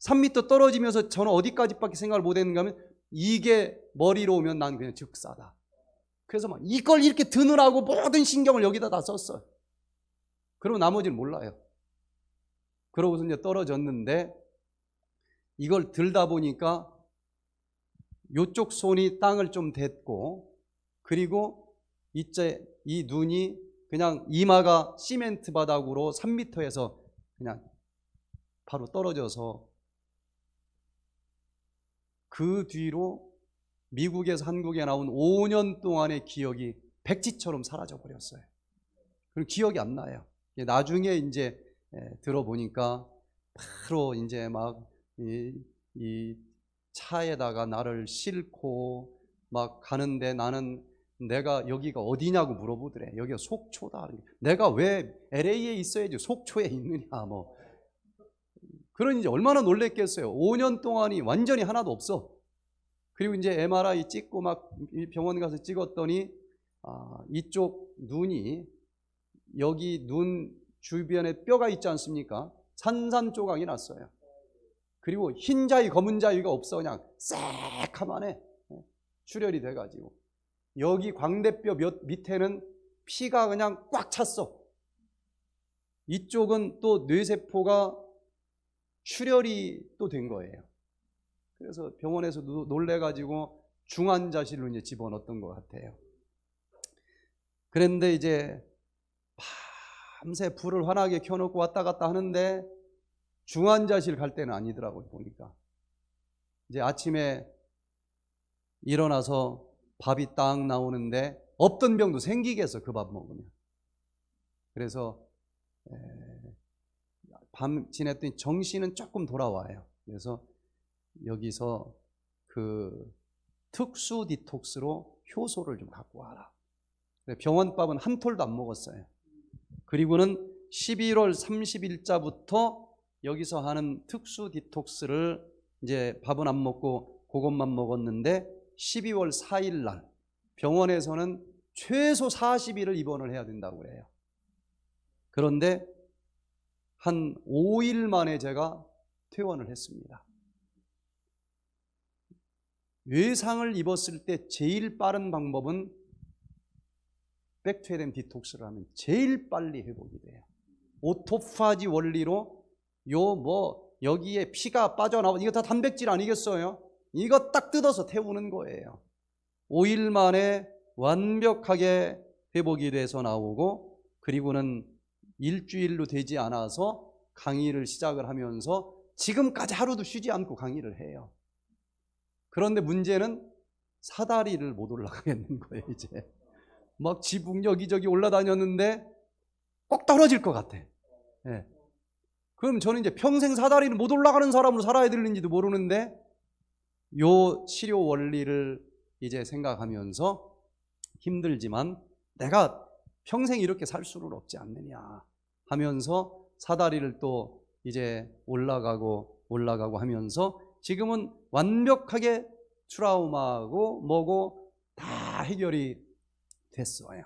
3미터 떨어지면서 저는 어디까지밖에 생각을 못 했는가 하면 이게 머리로 오면 난 그냥 즉사다. 그래서 막 이걸 이렇게 드느라고 모든 신경을 여기다 다 썼어요. 그리고 나머지는 몰라요. 그러고서 이제 떨어졌는데 이걸 들다 보니까 요쪽 손이 땅을 좀 댔고 그리고 이제 이 눈이 그냥 이마가 시멘트 바닥으로 3미터에서 그냥 바로 떨어져서 그 뒤로 미국에서 한국에 나온 5년 동안의 기억이 백지처럼 사라져 버렸어요. 그럼 기억이 안 나요. 나중에 이제 예, 들어보니까 바로 이제 막이 이 차에다가 나를 싣고 막 가는데 나는 내가 여기가 어디냐고 물어보더래. 여기가 속초다. 내가 왜 LA에 있어야지 속초에 있느냐 뭐 그런 이제 얼마나 놀랬겠어요. 5년 동안이 완전히 하나도 없어. 그리고 이제 MRI 찍고 막 병원 가서 찍었더니 아, 이쪽 눈이 여기 눈 주변에 뼈가 있지 않습니까? 산산조각이 났어요. 그리고 흰 자위, 검은 자위가 없어 그냥 새카만에 예, 출혈이 돼가지고 여기 광대뼈 밑에는 피가 그냥 꽉 찼어. 이쪽은 또 뇌세포가 출혈이 또 된 거예요. 그래서 병원에서 놀래가지고 중환자실로 이제 집어넣었던 것 같아요. 그런데 이제 밤새 불을 환하게 켜놓고 왔다 갔다 하는데 중환자실 갈 때는 아니더라고요, 보니까. 이제 아침에 일어나서 밥이 딱 나오는데 없던 병도 생기겠어, 그 밥 먹으면. 그래서 밤 지냈더니 정신은 조금 돌아와요. 그래서 여기서 그 특수 디톡스로 효소를 좀 갖고 와라. 병원밥은 한 톨도 안 먹었어요. 그리고는 11월 30일자부터 여기서 하는 특수 디톡스를 이제 밥은 안 먹고 그것만 먹었는데 12월 4일 날 병원에서는 최소 40일을 입원을 해야 된다고 해요. 그런데 한 5일 만에 제가 퇴원을 했습니다. 외상을 입었을 때 제일 빠른 방법은 백퇴된 디톡스를 하면 제일 빨리 회복이 돼요. 오토파지 원리로 요 뭐 여기에 피가 빠져나오고 이거 다 단백질 아니겠어요? 이거 딱 뜯어서 태우는 거예요. 5일 만에 완벽하게 회복이 돼서 나오고 그리고는 일주일로 되지 않아서 강의를 시작을 하면서 지금까지 하루도 쉬지 않고 강의를 해요. 그런데 문제는 사다리를 못 올라가겠는 거예요, 이제. 막 지붕 여기저기 올라다녔는데 꼭 떨어질 것 같아. 네. 그럼 저는 이제 평생 사다리를 못 올라가는 사람으로 살아야 되는지도 모르는데 요 치료 원리를 이제 생각하면서 힘들지만 내가 평생 이렇게 살 수는 없지 않느냐. 하면서 사다리를 또 이제 올라가고 올라가고 하면서 지금은 완벽하게 트라우마고 뭐고 다 해결이 됐어요.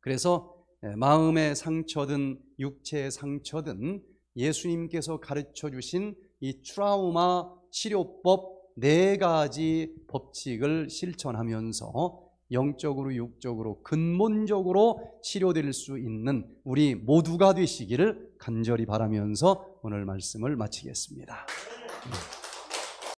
그래서 예, 마음의 상처든 육체의 상처든 예수님께서 가르쳐 주신 이 트라우마 치료법 네 가지 법칙을 실천하면서 영적으로 육적으로 근본적으로 치료될 수 있는 우리 모두가 되시기를 간절히 바라면서 오늘 말씀을 마치겠습니다.